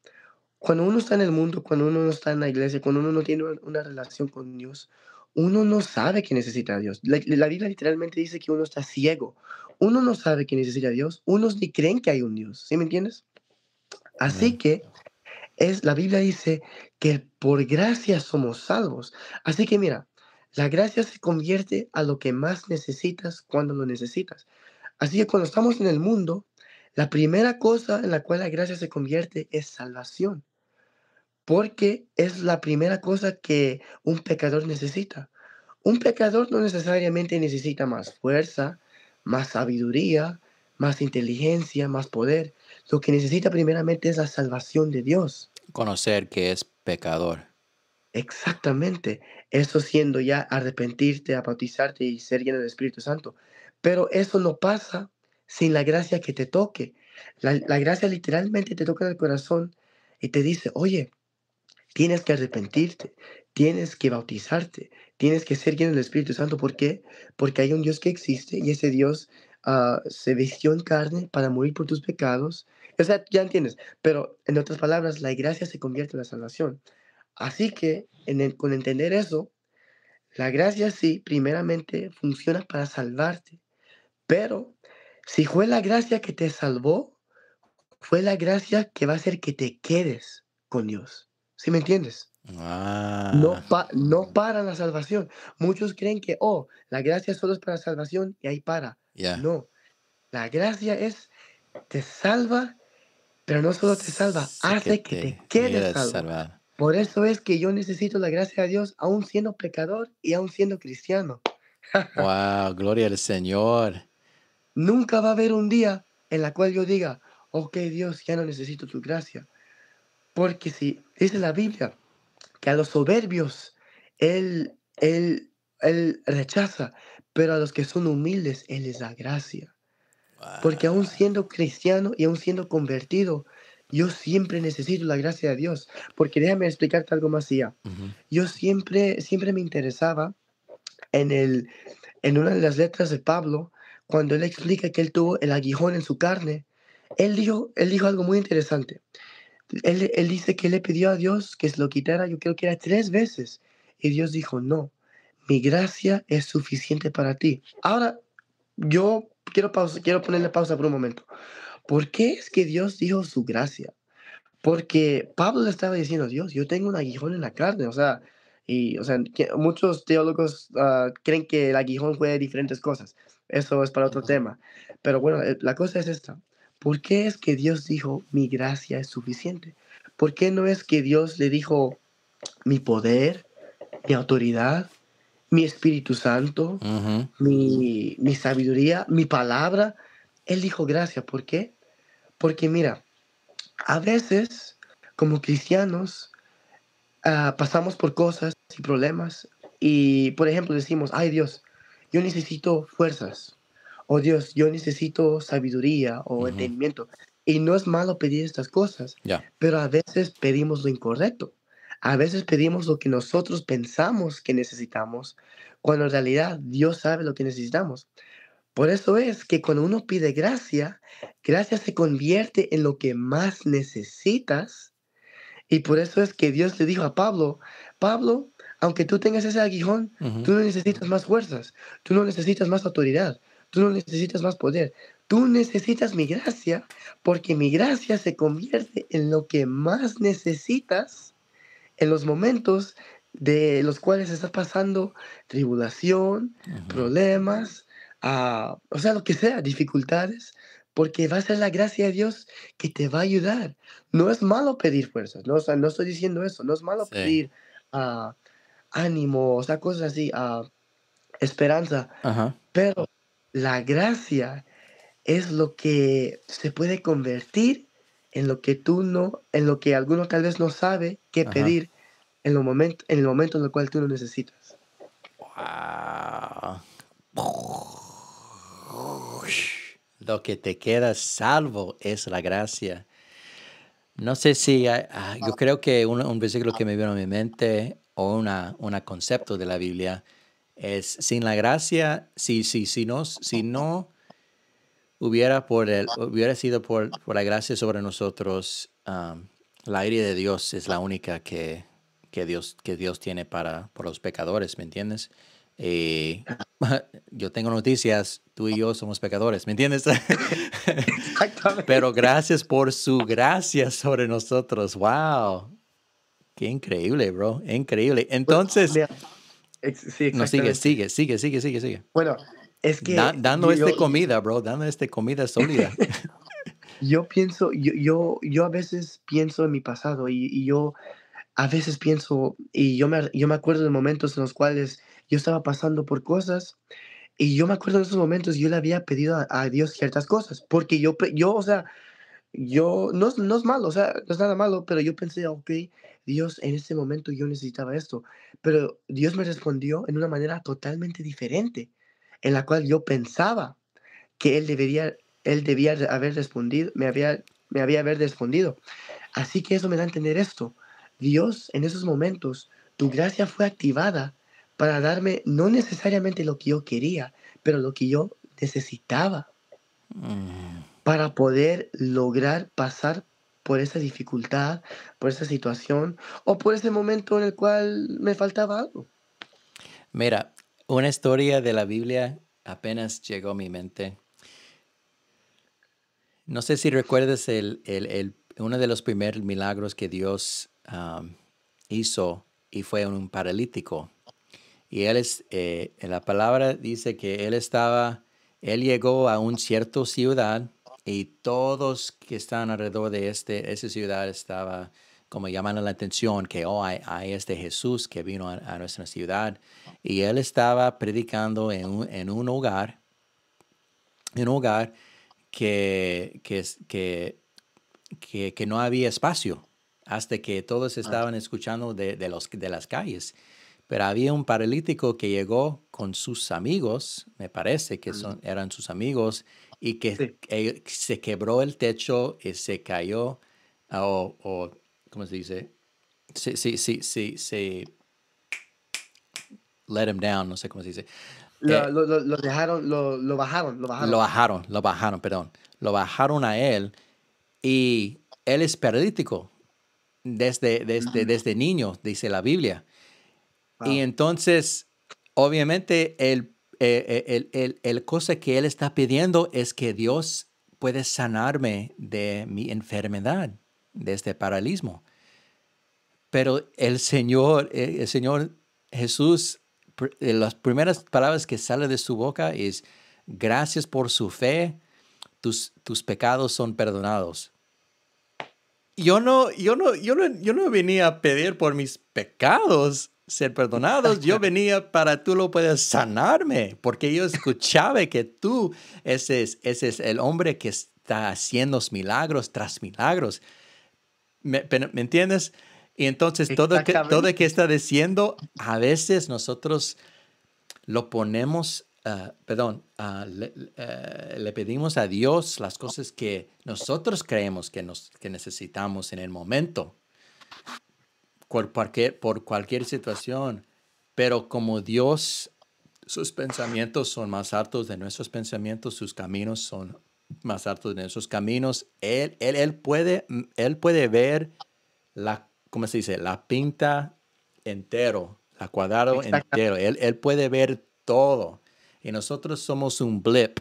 cuando uno está en el mundo, cuando uno no está en la iglesia, cuando uno no tiene una relación con Dios, uno no sabe que necesita a Dios. La, Biblia literalmente dice que uno está ciego. Uno no sabe que necesita a Dios. Unos ni creen que hay un Dios. ¿Sí me entiendes? Así que es, la Biblia dice que por gracia somos salvos. Así que mira, la gracia se convierte a lo que más necesitas cuando lo necesitas. Así que cuando estamos en el mundo, la primera cosa en la cual la gracia se convierte es salvación porque es la primera cosa que un pecador necesita. Un pecador no necesariamente necesita más fuerza, más sabiduría, más inteligencia, más poder. Lo que necesita primeramente es la salvación de Dios. Conocer que es pecador. Exactamente. Eso siendo ya arrepentirte, bautizarte y ser lleno del Espíritu Santo. Pero eso no pasa sin la gracia que te toque. La, la gracia literalmente te toca el corazón y te dice, oye, Tienes que arrepentirte, tienes que bautizarte, tienes que ser lleno del Espíritu Santo. ¿Por qué? Porque hay un Dios que existe y ese Dios ah, se vistió en carne para morir por tus pecados. O sea, ya entiendes, pero en otras palabras, la gracia se convierte en la salvación. Así que con entender eso, la gracia sí, primeramente, funciona para salvarte, pero si fue la gracia que te salvó, fue la gracia que va a hacer que te quedes con Dios. ¿Sí me entiendes? No, ah. no para la salvación. Muchos creen que, oh, la gracia solo es para la salvación y ahí para. No, la gracia es, te salva, pero no solo te salva, hace que, te, quedes Por eso es que yo necesito la gracia de Dios, aún siendo pecador y aún siendo cristiano. wow, gloria al Señor. Nunca va a haber un día en la cual yo diga, ok Dios, ya no necesito tu gracia porque si dice la Biblia que a los soberbios Él, él, él rechaza, pero a los que son humildes Él les da gracia. Porque aún siendo cristiano y aún siendo convertido, yo siempre necesito la gracia de Dios. Porque déjame explicarte algo más Yo siempre, siempre me interesaba en, el, en una de las letras de Pablo, cuando él explica que él tuvo el aguijón en su carne, él dijo, él dijo algo muy interesante. Él, dice que le pidió a Dios que se lo quitara, yo creo que era tres veces. Y Dios dijo, no, mi gracia es suficiente para ti. Ahora, yo quiero, quiero ponerle pausa por un momento. ¿Por qué es que Dios dijo su gracia? Porque Pablo le estaba diciendo, Dios, yo tengo un aguijón en la carne, o sea, y, o sea, muchos teólogos ah, creen que el aguijón fue de diferentes cosas. Eso es para otro tema. Pero bueno, eh, la cosa es esta. ¿Por qué es que Dios dijo, mi gracia es suficiente? ¿Por qué no es que Dios le dijo, mi poder, mi autoridad, mi Espíritu Santo, mi, sabiduría, mi palabra? Él dijo gracia. ¿Por qué? Porque mira, a veces como cristianos ah, pasamos por cosas y problemas y, por ejemplo, decimos, ay Dios, yo necesito fuerzas oh Dios, yo necesito sabiduría o entendimiento. Y no es malo pedir estas cosas, pero a veces pedimos lo incorrecto. A veces pedimos lo que nosotros pensamos que necesitamos, cuando en realidad Dios sabe lo que necesitamos. Por eso es que cuando uno pide gracia, gracia se convierte en lo que más necesitas. Y por eso es que Dios le dijo a Pablo, Pablo, aunque tú tengas ese aguijón, tú no necesitas más fuerzas, tú no necesitas más autoridad, Tú no necesitas más poder. Tú necesitas mi gracia porque mi gracia se convierte en lo que más necesitas en los momentos de los cuales estás pasando tribulación, problemas, ah, o sea, lo que sea, dificultades, porque va a ser la gracia de Dios que te va a ayudar. No es malo pedir fuerzas, no, no estoy diciendo eso, no es malo pedir uh, ánimo, o sea, cosas así, a ah, esperanza, pero la gracia es lo que se puede convertir en lo que tú no, en lo que alguno tal vez no sabe qué pedir en, momento, en el momento en el cual tú lo necesitas. Lo que te queda salvo es la gracia. No sé si, ah, yo creo que un, versículo que me vino a mi mente o una, un concepto de la Biblia es sin la gracia, si, si, si, no, si no hubiera, por el, hubiera sido por, por la gracia sobre nosotros, um, el la de Dios es la única que, Dios, que Dios tiene para, los pecadores, ¿me entiendes? Eh, yo tengo noticias, tú y yo somos pecadores, ¿me entiendes? Pero gracias por su gracia sobre nosotros. ¡Wow! ¡Qué increíble, bro! Increíble. Pues, Entonces no, sigue, sigue, sigue, sigue, sigue, sigue. Bueno, es que... dando este comida, bro, dando este comida sólida. yo pienso, yo, yo, a veces pienso en mi pasado y, yo a veces pienso, y yo me, yo me acuerdo de momentos en los cuales yo estaba pasando por cosas y yo me acuerdo de esos momentos yo le había pedido a, Dios ciertas cosas, porque yo, yo o sea, yo, no, no es malo, o sea, no es nada malo, pero yo pensé, ok, Dios, en ese momento yo necesitaba esto, pero Dios me respondió en una manera totalmente diferente, en la cual yo pensaba que Él debería, Él debía haber respondido, me había, me había haber respondido. Así que eso me da a entender esto. Dios, en esos momentos, tu gracia fue activada para darme no necesariamente lo que yo quería, pero lo que yo necesitaba mm. para poder lograr pasar por esa dificultad, por esa situación o por ese momento en el cual me faltaba algo. Mira, una historia de la Biblia apenas llegó a mi mente. No sé si recuerdas el, uno de los primeros milagros que Dios ah, hizo y fue un paralítico. Y él es, eh, en la palabra dice que él estaba, él llegó a un cierto ciudad y todos que están alrededor de este, esa ciudad estaba como llamando la atención que oh, hay, este Jesús que vino a, nuestra ciudad y él estaba predicando en un, hogar, en un hogar que, que, que, que, no había espacio hasta que todos estaban escuchando de, de, los, de las calles. Pero había un paralítico que llegó con sus amigos, me parece que mm. son, eran sus amigos, y que eh, se quebró el techo y eh, se cayó ah, o, o ¿cómo se dice? Sí, sí, sí, sí, sí. Let him down, no sé cómo se dice. Eh lo, dejaron, lo, lo, bajaron, lo bajaron. Lo bajaron, lo bajaron, perdón. Lo bajaron a él y él es paralítico desde, desde, desde niño, dice la Biblia. Y entonces, obviamente, el el, el, cosa que él está pidiendo es que Dios puede sanarme de mi enfermedad, de este paralismo. Pero el Señor, eh, el Señor Jesús, eh, las primeras palabras que salen de su boca es, gracias por su fe, tus, tus pecados son perdonados. Yo no, yo, no, yo, yo no venía a pedir por mis pecados ser perdonados, yo venía para tú lo puedes sanarme, porque yo escuchaba que tú, ese es, ese es el hombre que está haciendo milagros tras milagros. ¿Me, entiendes? Y entonces todo lo que está diciendo, a veces nosotros lo ponemos, ah, perdón, ah, eh, le, pedimos a Dios las cosas que nosotros creemos que, nos, que necesitamos en el momento por cualquier, situación, pero como Dios, sus pensamientos son más altos de nuestros pensamientos, sus caminos son más altos de nuestros caminos, Él, él, puede, él puede ver la, ¿cómo se dice? La pinta entero, la cuadrado entero, él, puede ver todo. Y nosotros somos un blip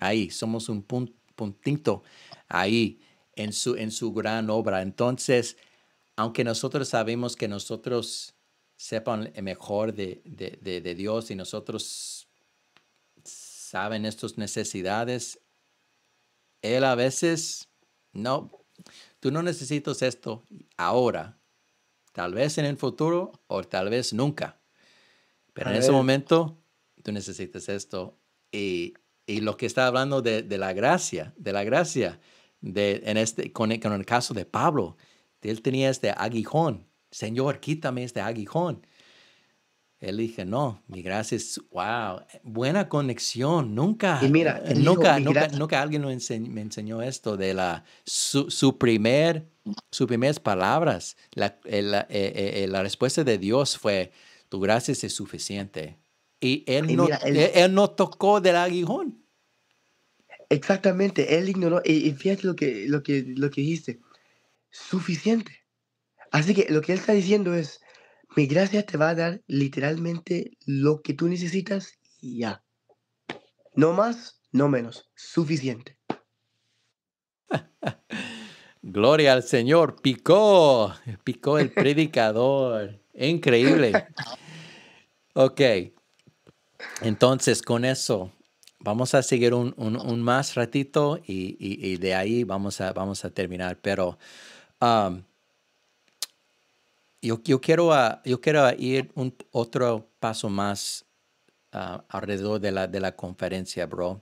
ahí, somos un puntito ahí en su, en su gran obra. Entonces, aunque nosotros sabemos que nosotros sepan mejor de, Dios y nosotros saben estas necesidades, Él a veces, no, tú no necesitas esto ahora, tal vez en el futuro o tal vez nunca, pero en ese momento tú necesitas esto. Y, lo que está hablando de, la gracia, de la gracia, de, en este, con el caso de Pablo, él tenía este aguijón. Señor, quítame este aguijón. Él dije, no, mi gracia es, wow, buena conexión. Nunca, mira, nunca, nunca, alguien me enseñó, esto de la, su, primer, sus primeras palabras. Eh, eh, eh, la, respuesta de Dios fue, tu gracia es suficiente. Y él, no, e-, él, no tocó del aguijón. Exactamente, él ignoró. Y, y, fíjate lo que, lo, que, lo que dijiste suficiente. Así que lo que él está diciendo es, mi gracia te va a dar literalmente lo que tú necesitas y ya. No más, no menos, suficiente. Gloria al Señor, picó, picó el predicador. Increíble. Ok, entonces con eso vamos a seguir un, un, más ratito y, de ahí vamos a, vamos a terminar, pero Um, ah, yo, quiero, ir un, otro paso más ah, alrededor de la, conferencia, bro.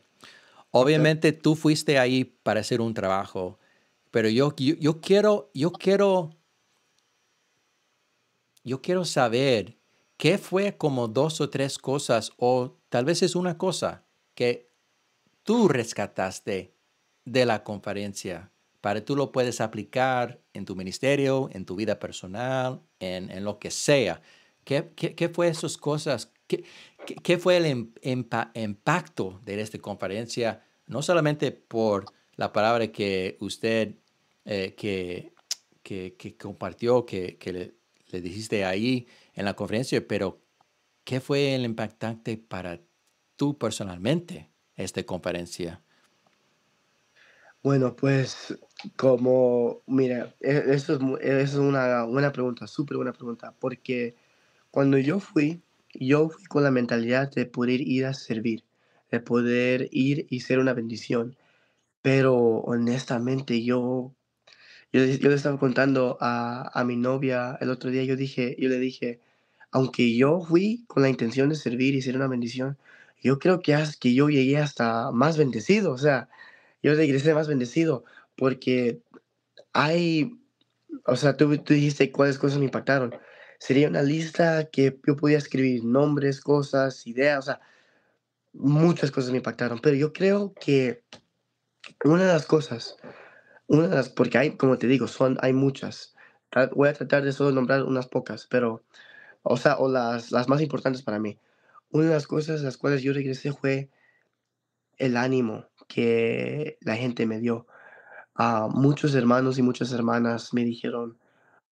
Obviamente tú fuiste ahí para hacer un trabajo, pero yo, quiero, yo quiero, yo quiero saber qué fue como dos o tres cosas, o tal vez es una cosa que tú rescataste de la conferencia para tú lo puedes aplicar en tu ministerio, en tu vida personal, en, lo que sea. ¿Qué, fue esas cosas? ¿Qué, fue el em, impacto de esta conferencia? No solamente por la palabra que usted eh, que, que, compartió, que, le, le, dijiste ahí en la conferencia, pero ¿qué fue el impactante para tú personalmente esta conferencia? Bueno, pues como, mira, e-, eso es, e-, es una buena pregunta, súper buena pregunta, porque cuando yo fui, yo fui con la mentalidad de poder ir a servir, de poder ir y ser una bendición, pero honestamente yo, yo, le estaba contando a, mi novia el otro día, yo, dije, yo le dije, aunque yo fui con la intención de servir y ser una bendición, yo creo que, que yo llegué hasta más bendecido, o sea, yo regresé más bendecido porque hay, o sea, tú, dijiste cuáles cosas me impactaron. Sería una lista que yo podía escribir, nombres, cosas, ideas, o sea, muchas cosas me impactaron, pero yo creo que una de las cosas, una de las, porque hay, como te digo, son, hay muchas. Voy a tratar de solo nombrar unas pocas, pero, o sea, o las, las más importantes para mí. Una de las cosas a las cuales yo regresé fue el ánimo que la gente me dio. a ah, muchos hermanos y muchas hermanas me dijeron,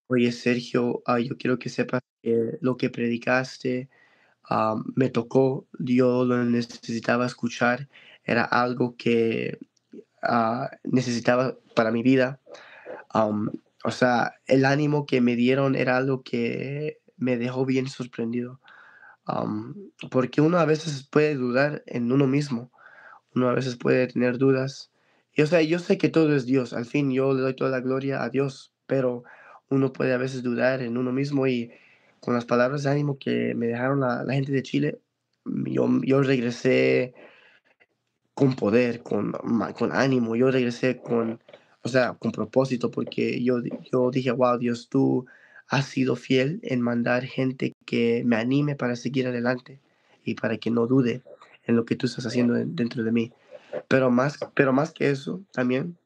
oye Sergio, ah, yo quiero que sepas que lo que predicaste ah, me tocó, yo lo necesitaba escuchar, era algo que necesitaba para mi vida. o sea, el ánimo que me dieron era algo que me dejó bien sorprendido. porque uno a veces puede dudar en uno mismo uno a veces puede tener dudas. Y, o sea, yo sé que todo es Dios, al fin yo le doy toda la gloria a Dios, pero uno puede a veces dudar en uno mismo y con las palabras de ánimo que me dejaron la, la gente de Chile, yo, yo regresé con poder, con, con ánimo, yo regresé con, o sea, con propósito, porque yo, yo dije, wow, Dios, tú has sido fiel en mandar gente que me anime para seguir adelante y para que no dude en lo que tú estás haciendo dentro de mí. Pero más, pero más que eso, también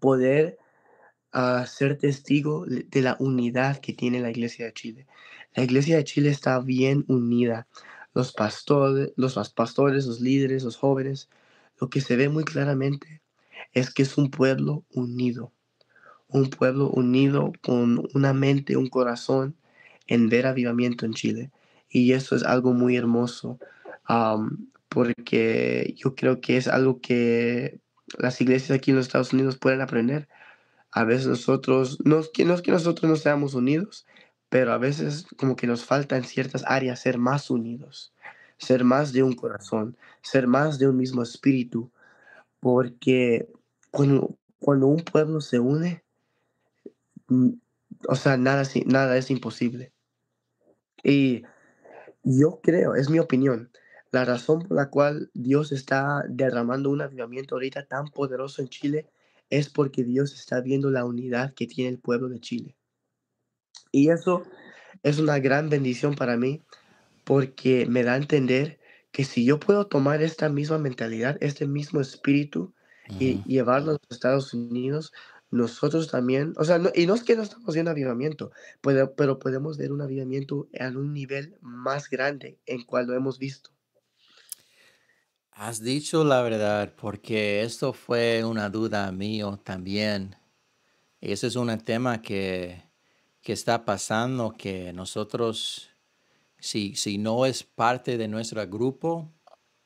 poder ah, ser testigo de la unidad que tiene la Iglesia de Chile. La Iglesia de Chile está bien unida. Los pastores, los pastores, los líderes, los jóvenes, lo que se ve muy claramente es que es un pueblo unido. Un pueblo unido con una mente, un corazón en ver avivamiento en Chile. Y eso es algo muy hermoso porque yo creo que es algo que las iglesias aquí en los Estados Unidos pueden aprender. A veces nosotros, no es que, nosotros no seamos unidos, pero a veces como que nos falta en ciertas áreas ser más unidos, ser más de un corazón, ser más de un mismo espíritu, porque cuando, cuando un pueblo se une, mm, o sea, nada, nada es imposible. Y yo creo, es mi opinión, la razón por la cual Dios está derramando un avivamiento ahorita tan poderoso en Chile es porque Dios está viendo la unidad que tiene el pueblo de Chile. Y eso es una gran bendición para mí porque me da a entender que si yo puedo tomar esta misma mentalidad, este mismo espíritu y llevarlo a los Estados Unidos, nosotros también, o sea, y no es que no estamos viendo avivamiento, pero, pero podemos ver un avivamiento en un nivel más grande en cual lo hemos visto. Has dicho la verdad porque esto fue una duda mío también. Ese es un tema que, está pasando, que nosotros, si, si no es parte de nuestro grupo,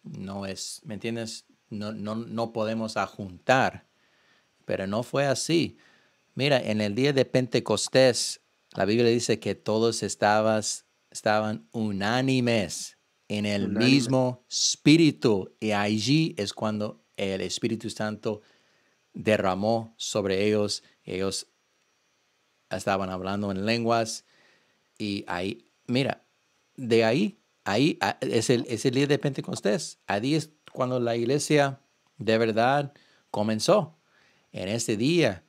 no es, ¿me entiendes? No, no, podemos ajuntar. Pero no fue así. Mira, en el día de Pentecostés, la Biblia dice que todos estabas, estaban unánimes en el mismo espíritu. Y allí es cuando el Espíritu Santo derramó sobre ellos. Ellos estaban hablando en lenguas. Y ahí, mira, de ahí, ahí es el, es el día de Pentecostés. Ahí es cuando la iglesia de verdad comenzó, en este día.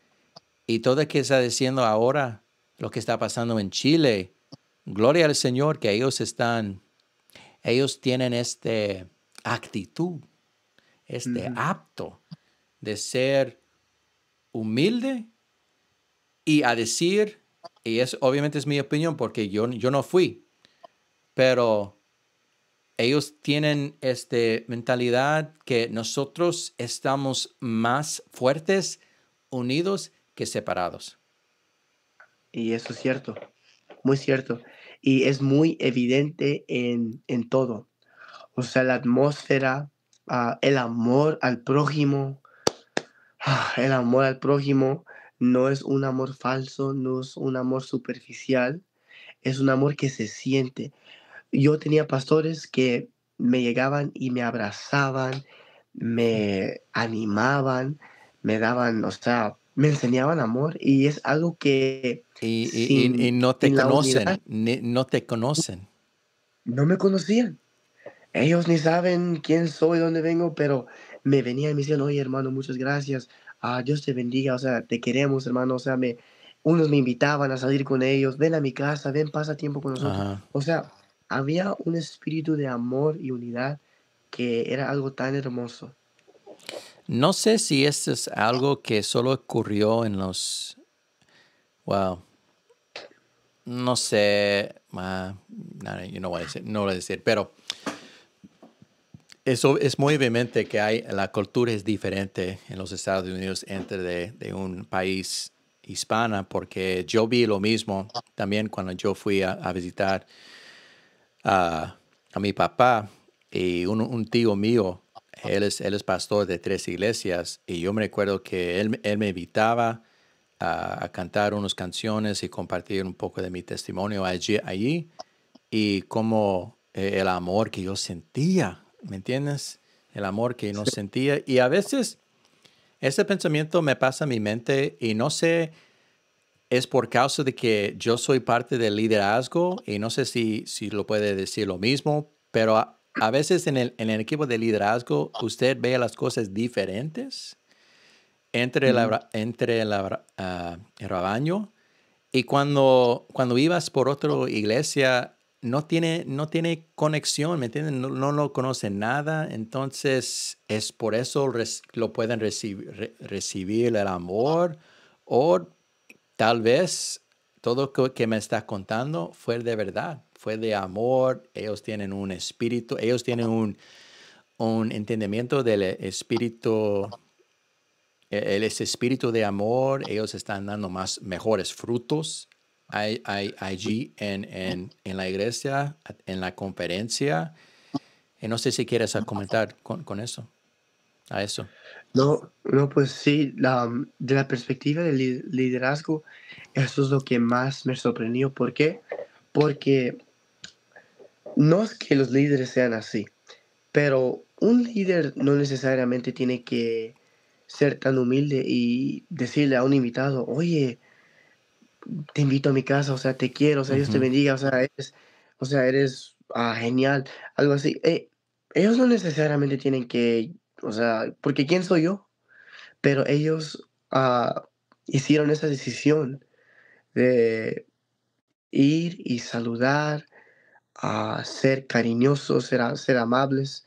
Y todo lo que está diciendo ahora, lo que está pasando en Chile, gloria al Señor que ellos están ellos tienen esta actitud, este apto de ser humilde y a decir, y es obviamente es mi opinión porque yo, yo no fui, pero ellos tienen esta mentalidad que nosotros estamos más fuertes unidos que separados. Y eso es cierto, muy cierto y es muy evidente en, todo. O sea, la atmósfera, ah, el amor al prójimo, ah, el amor al prójimo no es un amor falso, no es un amor superficial, es un amor que se siente. Yo tenía pastores que me llegaban y me abrazaban, me animaban, me daban, o sea, me enseñaban amor y es algo que... Y, no te conocen, no te conocen. No me conocían. Ellos ni saben quién soy, dónde vengo, pero me venían y me decían, oye hermano, muchas gracias, a ah, Dios te bendiga, o sea, te queremos hermano, o sea, me, unos me invitaban a salir con ellos, ven a mi casa, ven, pasa tiempo con nosotros. O sea, había un espíritu de amor y unidad que era algo tan hermoso. No sé si esto es algo que solo ocurrió en los... Wow. No sé. no, yo no voy a decir, pero eso es muy evidente que hay, la cultura es diferente en los Estados Unidos entre de, un país hispana, porque yo vi lo mismo también cuando yo fui a, visitar a, mi papá y un tío mío él es, pastor de tres iglesias y yo me recuerdo que él, él me invitaba a, cantar unas canciones y compartir un poco de mi testimonio allí, allí y como eh, el amor que yo sentía, ¿me entiendes? El amor que no sentía y a veces ese pensamiento me pasa en mi mente y no sé, es por causa de que yo soy parte del liderazgo y no sé si, si lo puede decir lo mismo, pero a veces en el, en equipo de liderazgo usted ve las cosas diferentes entre, entre ah, el rebaño y cuando, cuando ibas por otra iglesia no tiene, no tiene conexión, ¿me entienden? No, lo conocen nada, entonces es por eso lo pueden recibir el amor o tal vez todo lo que me está contando fue de verdad fue de amor, ellos tienen un espíritu, ellos tienen un, un entendimiento del espíritu, e, el, espíritu de amor, ellos están dando más, mejores frutos hay, allí en, la iglesia, en la conferencia. Y no sé si quieres comentar con, eso, a eso. No, no, pues sí, la, de la perspectiva del liderazgo, eso es lo que más me sorprendió. ¿Por qué? Porque no es que los líderes sean así, pero un líder no necesariamente tiene que ser tan humilde y decirle a un invitado, oye, te invito a mi casa, o sea, te quiero, o sea, Dios te bendiga, o sea, eres, o sea, eres ah, genial, algo así. Eh, ellos no necesariamente tienen que, o sea, porque ¿quién soy yo? Pero ellos ah, hicieron esa decisión de ir y saludar a ser cariñosos, ser, ser amables.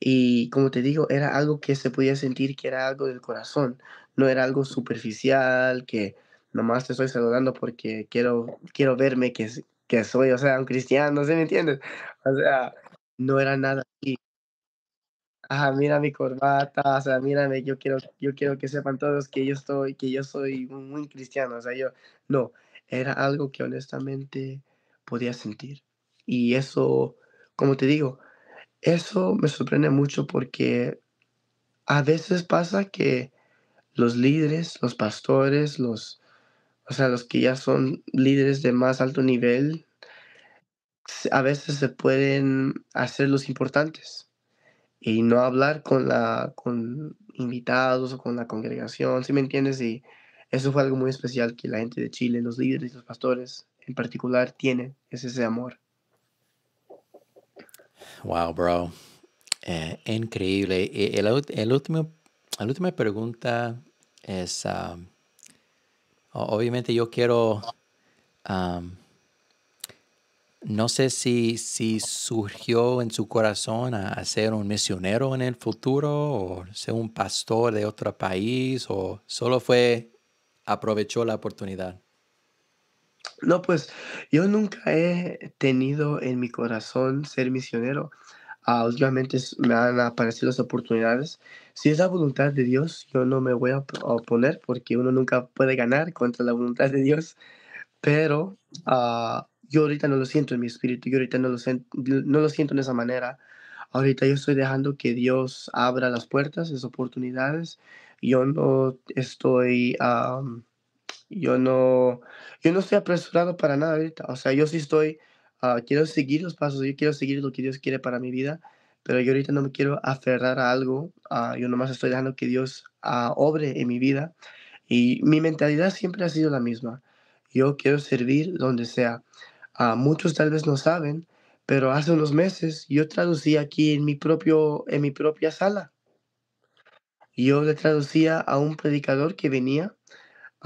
Y como te digo, era algo que se podía sentir que era algo del corazón, no era algo superficial, que nomás te estoy saludando porque quiero, quiero verme que, que soy, o sea, un cristiano, ¿sí me entiendes? O sea, no era nada así. Ajá, mira mi corbata, o sea, mírame, yo quiero, yo quiero que sepan todos que yo estoy, que yo soy muy cristiano, o sea, yo, no, era algo que honestamente podía sentir. Y eso, como te digo, eso me sorprende mucho porque a veces pasa que los líderes, los pastores, los, o sea, los que ya son líderes de más alto nivel, a veces se pueden hacer los importantes y no hablar con la con invitados o con la congregación, si ¿sí me entiendes? Y eso fue algo muy especial que la gente de Chile, los líderes, y los pastores en particular tienen, es ese amor. Wow, bro. Eh, increíble. el, último, la última pregunta es, um, obviamente yo quiero, um, no sé si, si surgió en su corazón a, a, ser un misionero en el futuro o ser un pastor de otro país o solo fue, aprovechó la oportunidad. No, pues yo nunca he tenido en mi corazón ser misionero. Ah, últimamente me han aparecido las oportunidades. Si es la voluntad de Dios, yo no me voy a oponer porque uno nunca puede ganar contra la voluntad de Dios. Pero ah, yo ahorita no lo siento en mi espíritu, yo ahorita no lo, siento de esa manera. Ahorita yo estoy dejando que Dios abra las puertas, las oportunidades. Yo no estoy... Yo no, yo no estoy apresurado para nada ahorita. O sea, yo sí estoy, ah, quiero seguir los pasos, yo quiero seguir lo que Dios quiere para mi vida, pero yo ahorita no me quiero aferrar a algo. Ah, yo nomás estoy dejando que Dios ah, obre en mi vida. Y mi mentalidad siempre ha sido la misma. Yo quiero servir donde sea. muchos tal vez no saben, pero hace unos meses yo traducía aquí en mi, propio, en mi propia sala. Yo le traducía a un predicador que venía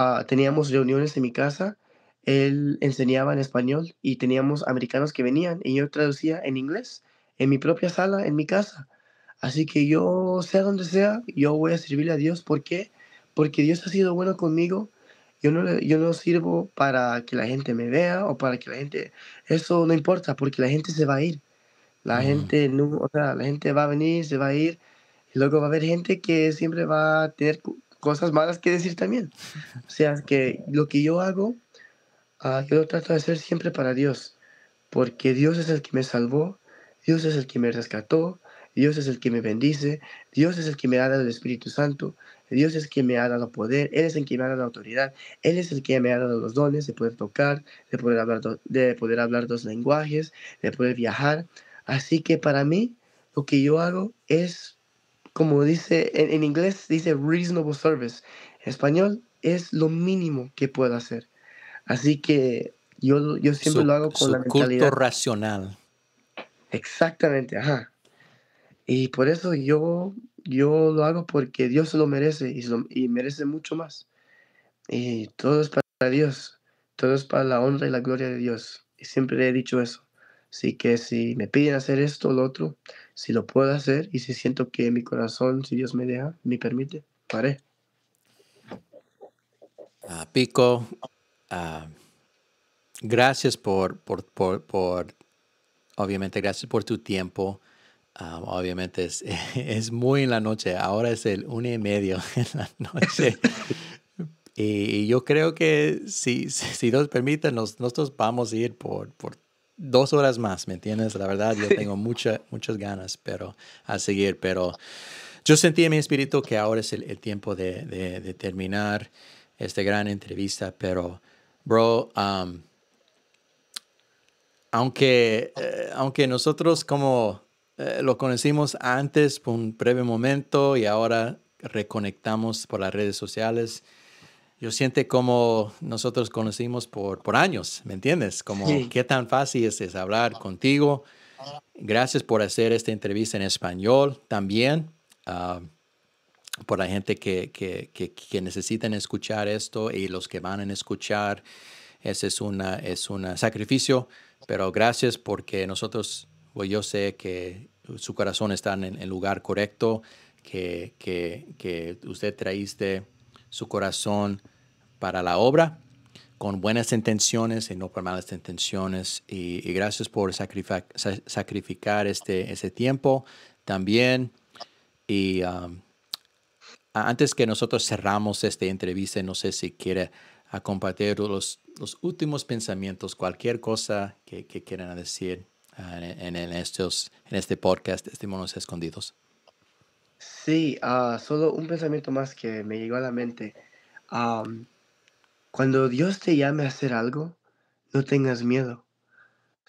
Ah, teníamos reuniones en mi casa, él enseñaba en español y teníamos americanos que venían y yo traducía en inglés en mi propia sala, en mi casa. Así que yo, sea donde sea, yo voy a servirle a Dios. ¿Por qué? Porque Dios ha sido bueno conmigo. Yo no, yo no sirvo para que la gente me vea o para que la gente... Eso no importa, porque la gente se va a ir. La gente no, o sea, la gente va a venir, se va a ir. Y luego va a haber gente que siempre va a tener cosas malas que decir también. O sea, que lo que yo hago, ah, yo lo trato de hacer siempre para Dios, porque Dios es el que me salvó, Dios es el que me rescató, Dios es el que me bendice, Dios es el que me ha dado el Espíritu Santo, Dios es el que me ha dado poder, Él es el que me ha dado autoridad, Él es el que me ha dado los dones de poder tocar, de poder hablar, de poder hablar dos lenguajes, de poder viajar. Así que para mí, lo que yo hago es como dice en, inglés, dice reasonable service. En español es lo mínimo que puedo hacer. Así que yo, yo siempre lo hago con la mentalidad. Culto racional. Exactamente, ajá. Y por eso yo, yo lo hago porque Dios lo merece y merece mucho más. Y todo es para Dios, todo es para la honra y la gloria de Dios. Y siempre he dicho eso. Así que si me piden hacer esto o lo otro, si lo puedo hacer y si siento que mi corazón, si Dios me deja, me permite, paré. Ah, Pico, ah, gracias por, por, por, obviamente, gracias por tu tiempo. Ah, obviamente es, muy en la noche, ahora es el uno y medio en la noche. y, yo creo que si, si permite, nosotros vamos a ir por, por dos horas más, ¿me entiendes? La verdad, yo tengo muchas muchas ganas pero, a seguir, pero yo sentí en mi espíritu que ahora es el, tiempo de, terminar esta gran entrevista, pero, bro, um, aunque, eh, aunque nosotros como eh, lo conocimos antes por un breve momento y ahora reconectamos por las redes sociales, yo siento como nosotros conocimos por, por años, ¿me entiendes? Como qué tan fácil es, hablar contigo. Gracias por hacer esta entrevista en español también. Ah, por la gente que, que, necesitan escuchar esto y los que van a escuchar. Ese es un es una sacrificio, pero gracias porque nosotros, pues yo sé que su corazón está en el lugar correcto, que, que usted traíste su corazón para la obra con buenas intenciones y no por malas intenciones. Y, gracias por sacrificar este, tiempo también. Y um, antes que nosotros cerramos esta entrevista, no sé si quiere compartir los, los últimos pensamientos, cualquier cosa que, quieran decir ah, en, en este podcast, Testimonios Escondidos. Sí, ah, solo un pensamiento más que me llegó a la mente. cuando Dios te llame a hacer algo, no tengas miedo.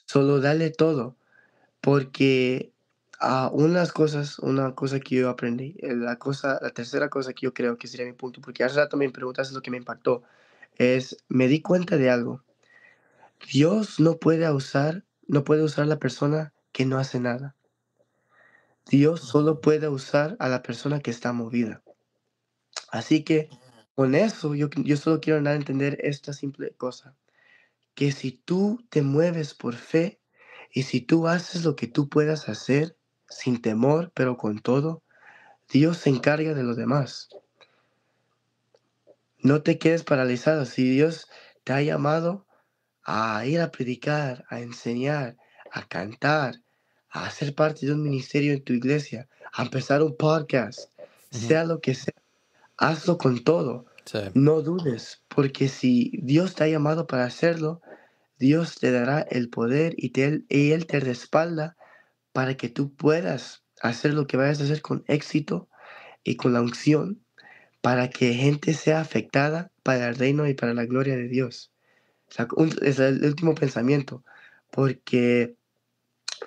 Solo dale todo, porque a ah, unas cosas, una cosa que yo aprendí, eh, la cosa, la tercera cosa que yo creo que sería mi punto, porque hace rato me preguntas lo que me impactó, es me di cuenta de algo. Dios no puede usar, no puede usar la persona que no hace nada. Dios solo puede usar a la persona que está movida. Así que con eso yo, yo solo quiero dar a entender esta simple cosa, que si tú te mueves por fe y si tú haces lo que tú puedas hacer sin temor, pero con todo, Dios se encarga de los demás. No te quedes paralizado. Si Dios te ha llamado a ir a predicar, a enseñar, a cantar, a hacer parte de un ministerio en tu iglesia, a empezar un podcast, sea lo que sea, hazlo con todo. No dudes, porque si Dios te ha llamado para hacerlo, Dios te dará el poder y, Él te respalda para que tú puedas hacer lo que vayas a hacer con éxito y con la unción, para que gente sea afectada para el reino y para la gloria de Dios. es el último pensamiento, porque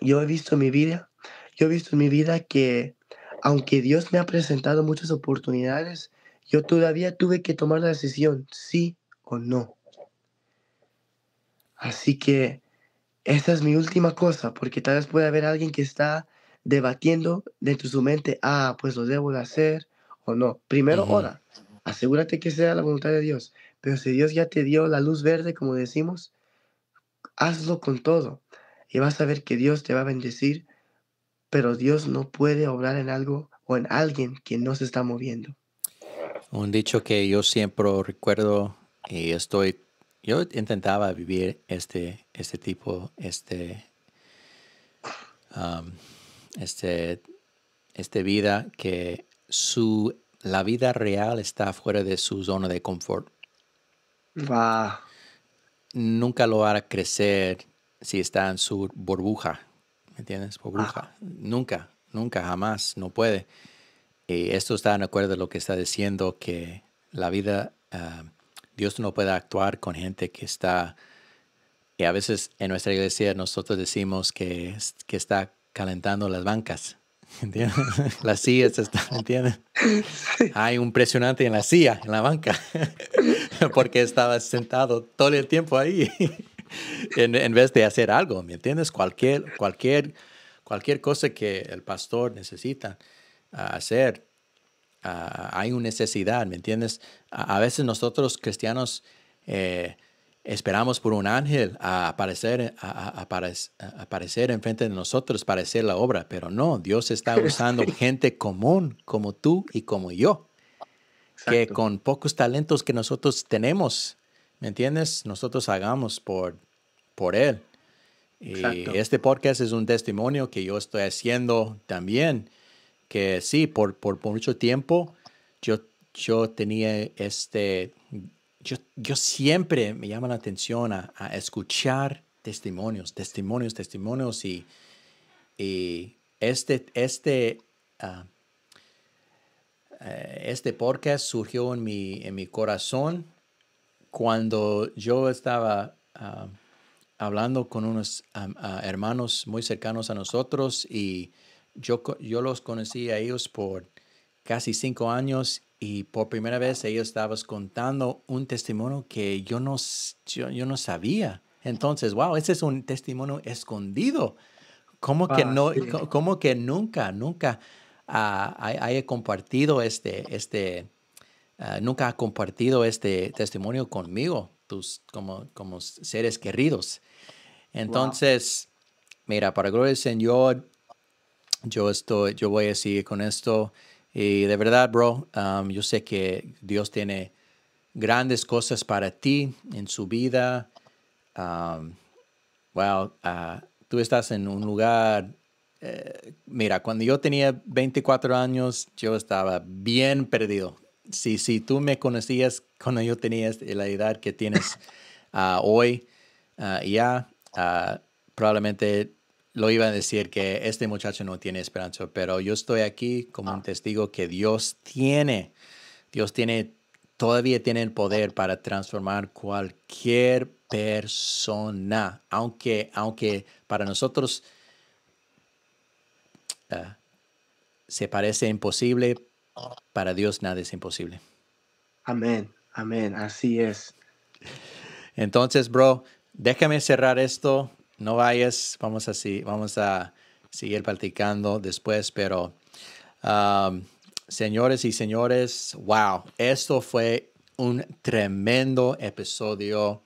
yo he visto en mi vida, yo he visto en mi vida que aunque Dios me ha presentado muchas oportunidades, yo todavía tuve que tomar la decisión, sí o no. Así que esta es mi última cosa, porque tal vez pueda haber alguien que está debatiendo dentro de su mente, ah, pues lo debo de hacer o no. Primero, ora, asegúrate que sea la voluntad de Dios, pero si Dios ya te dio la luz verde, como decimos, hazlo con todo y vas a ver que Dios te va a bendecir, pero Dios no puede obrar en algo o en alguien que no se está moviendo. Un dicho que yo siempre recuerdo y estoy, yo intentaba vivir este, este tipo, este, este, este vida que su, la vida real está fuera de su zona de confort. va Nunca lo hará crecer si está en su burbuja, ¿me entiendes? Burbuja. Nunca, nunca, jamás, no puede. Y esto está en acuerdo de lo que está diciendo, que la vida, ah, Dios no puede actuar con gente que está, y a veces en nuestra iglesia nosotros decimos que, que está calentando las bancas. ¿Entiendes? Las sillas están, ¿entiendes? Hay un presionante en la silla, en la banca, porque estaba sentado todo el tiempo ahí. en, vez de hacer algo, ¿me entiendes? Cualquier, cualquier, cualquier cosa que el pastor necesita ah, hacer, ah, hay una necesidad, ¿me entiendes? A, veces nosotros cristianos eh, esperamos por un ángel a aparecer, a, a, enfrente de nosotros para hacer la obra, pero no, Dios está usando gente común como tú y como yo. que con pocos talentos que nosotros tenemos, ¿Me entiendes? Nosotros hagamos por, por Él. Y este podcast es un testimonio que yo estoy haciendo también, que sí, por, por, mucho tiempo yo, yo tenía este, yo, yo, siempre me llama la atención a, escuchar testimonios, testimonios, testimonios y, y este, este, ah, eh, este podcast surgió en mi, en mi corazón cuando yo estaba ah, hablando con unos ah, ah, hermanos muy cercanos a nosotros y yo, yo los conocí a ellos por casi cinco años y por primera vez ellos estaban contando un testimonio que yo no, yo, no sabía. Entonces, wow, ese es un testimonio escondido. ¿Cómo que, no, que nunca, nunca haya compartido este, este Ah, nunca ha compartido este testimonio conmigo, tus, como, como seres queridos. Entonces, mira, para gloria del Señor, yo, estoy, yo voy a seguir con esto. Y de verdad, bro, um, yo sé que Dios tiene grandes cosas para ti en su vida. Um, ah, tú estás en un lugar eh, mira, cuando yo tenía 24 años, yo estaba bien perdido si, tú me conocías cuando yo tenía este, la edad que tienes ah, hoy, ah, ya ah, probablemente lo iba a decir que este muchacho no tiene esperanza, pero yo estoy aquí como un testigo que Dios tiene, Dios tiene, todavía tiene el poder para transformar cualquier persona, aunque, aunque para nosotros se parece imposible, para Dios nada es imposible. Amén, amén, así es. Entonces, bro, déjame cerrar esto. No vayas, vamos a, vamos a seguir platicando después, pero um, señores y señores, wow, esto fue un tremendo episodio.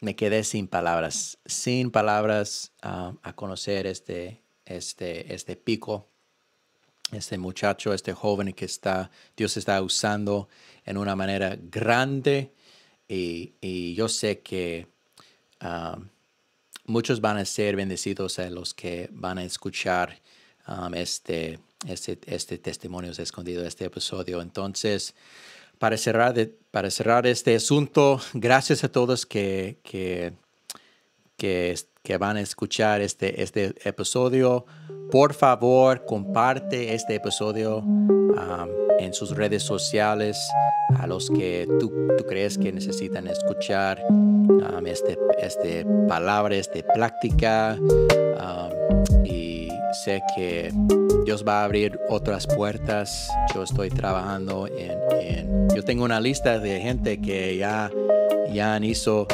Me quedé sin palabras, sin palabras um, a conocer este, este, este pico este muchacho, este joven que está, Dios está usando en una manera grande. Y, yo sé que um, muchos van a ser bendecidos a eh, los que van a escuchar um, este, este, este testimonio escondido, este episodio. Entonces, para cerrar, para cerrar este asunto, gracias a todos que, que, que que van a escuchar este, este episodio. Por favor, comparte este episodio um, en sus redes sociales a los que tú, crees que necesitan escuchar um, este, este, palabra, esta práctica. Um, y sé que Dios va a abrir otras puertas. Yo estoy trabajando en... Yo tengo una lista de gente que ya ya han hizo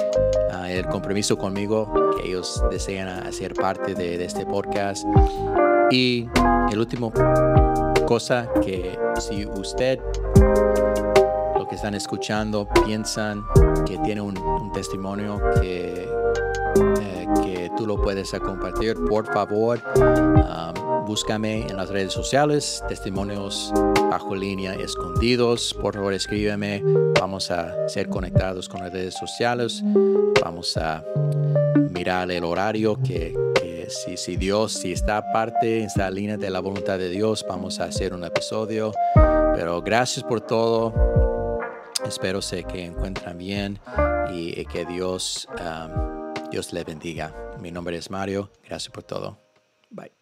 ah, el compromiso conmigo que ellos desean hacer parte de, este podcast. Y el último cosa que si usted lo que están escuchando piensan que tiene un testimonio que eh, que tú lo puedes compartir, por favor, um, búscame en las redes sociales, testimonios bajo línea escondidos, por favor escríbeme, vamos a ser conectados con las redes sociales, vamos a mirar el horario que, si, si Dios, si está parte, en esta línea de la voluntad de Dios, vamos a hacer un episodio, pero gracias por todo. Espero sé que encuentran bien y, que Dios um, Dios le bendiga. Mi nombre es Mario. Gracias por todo. Bye.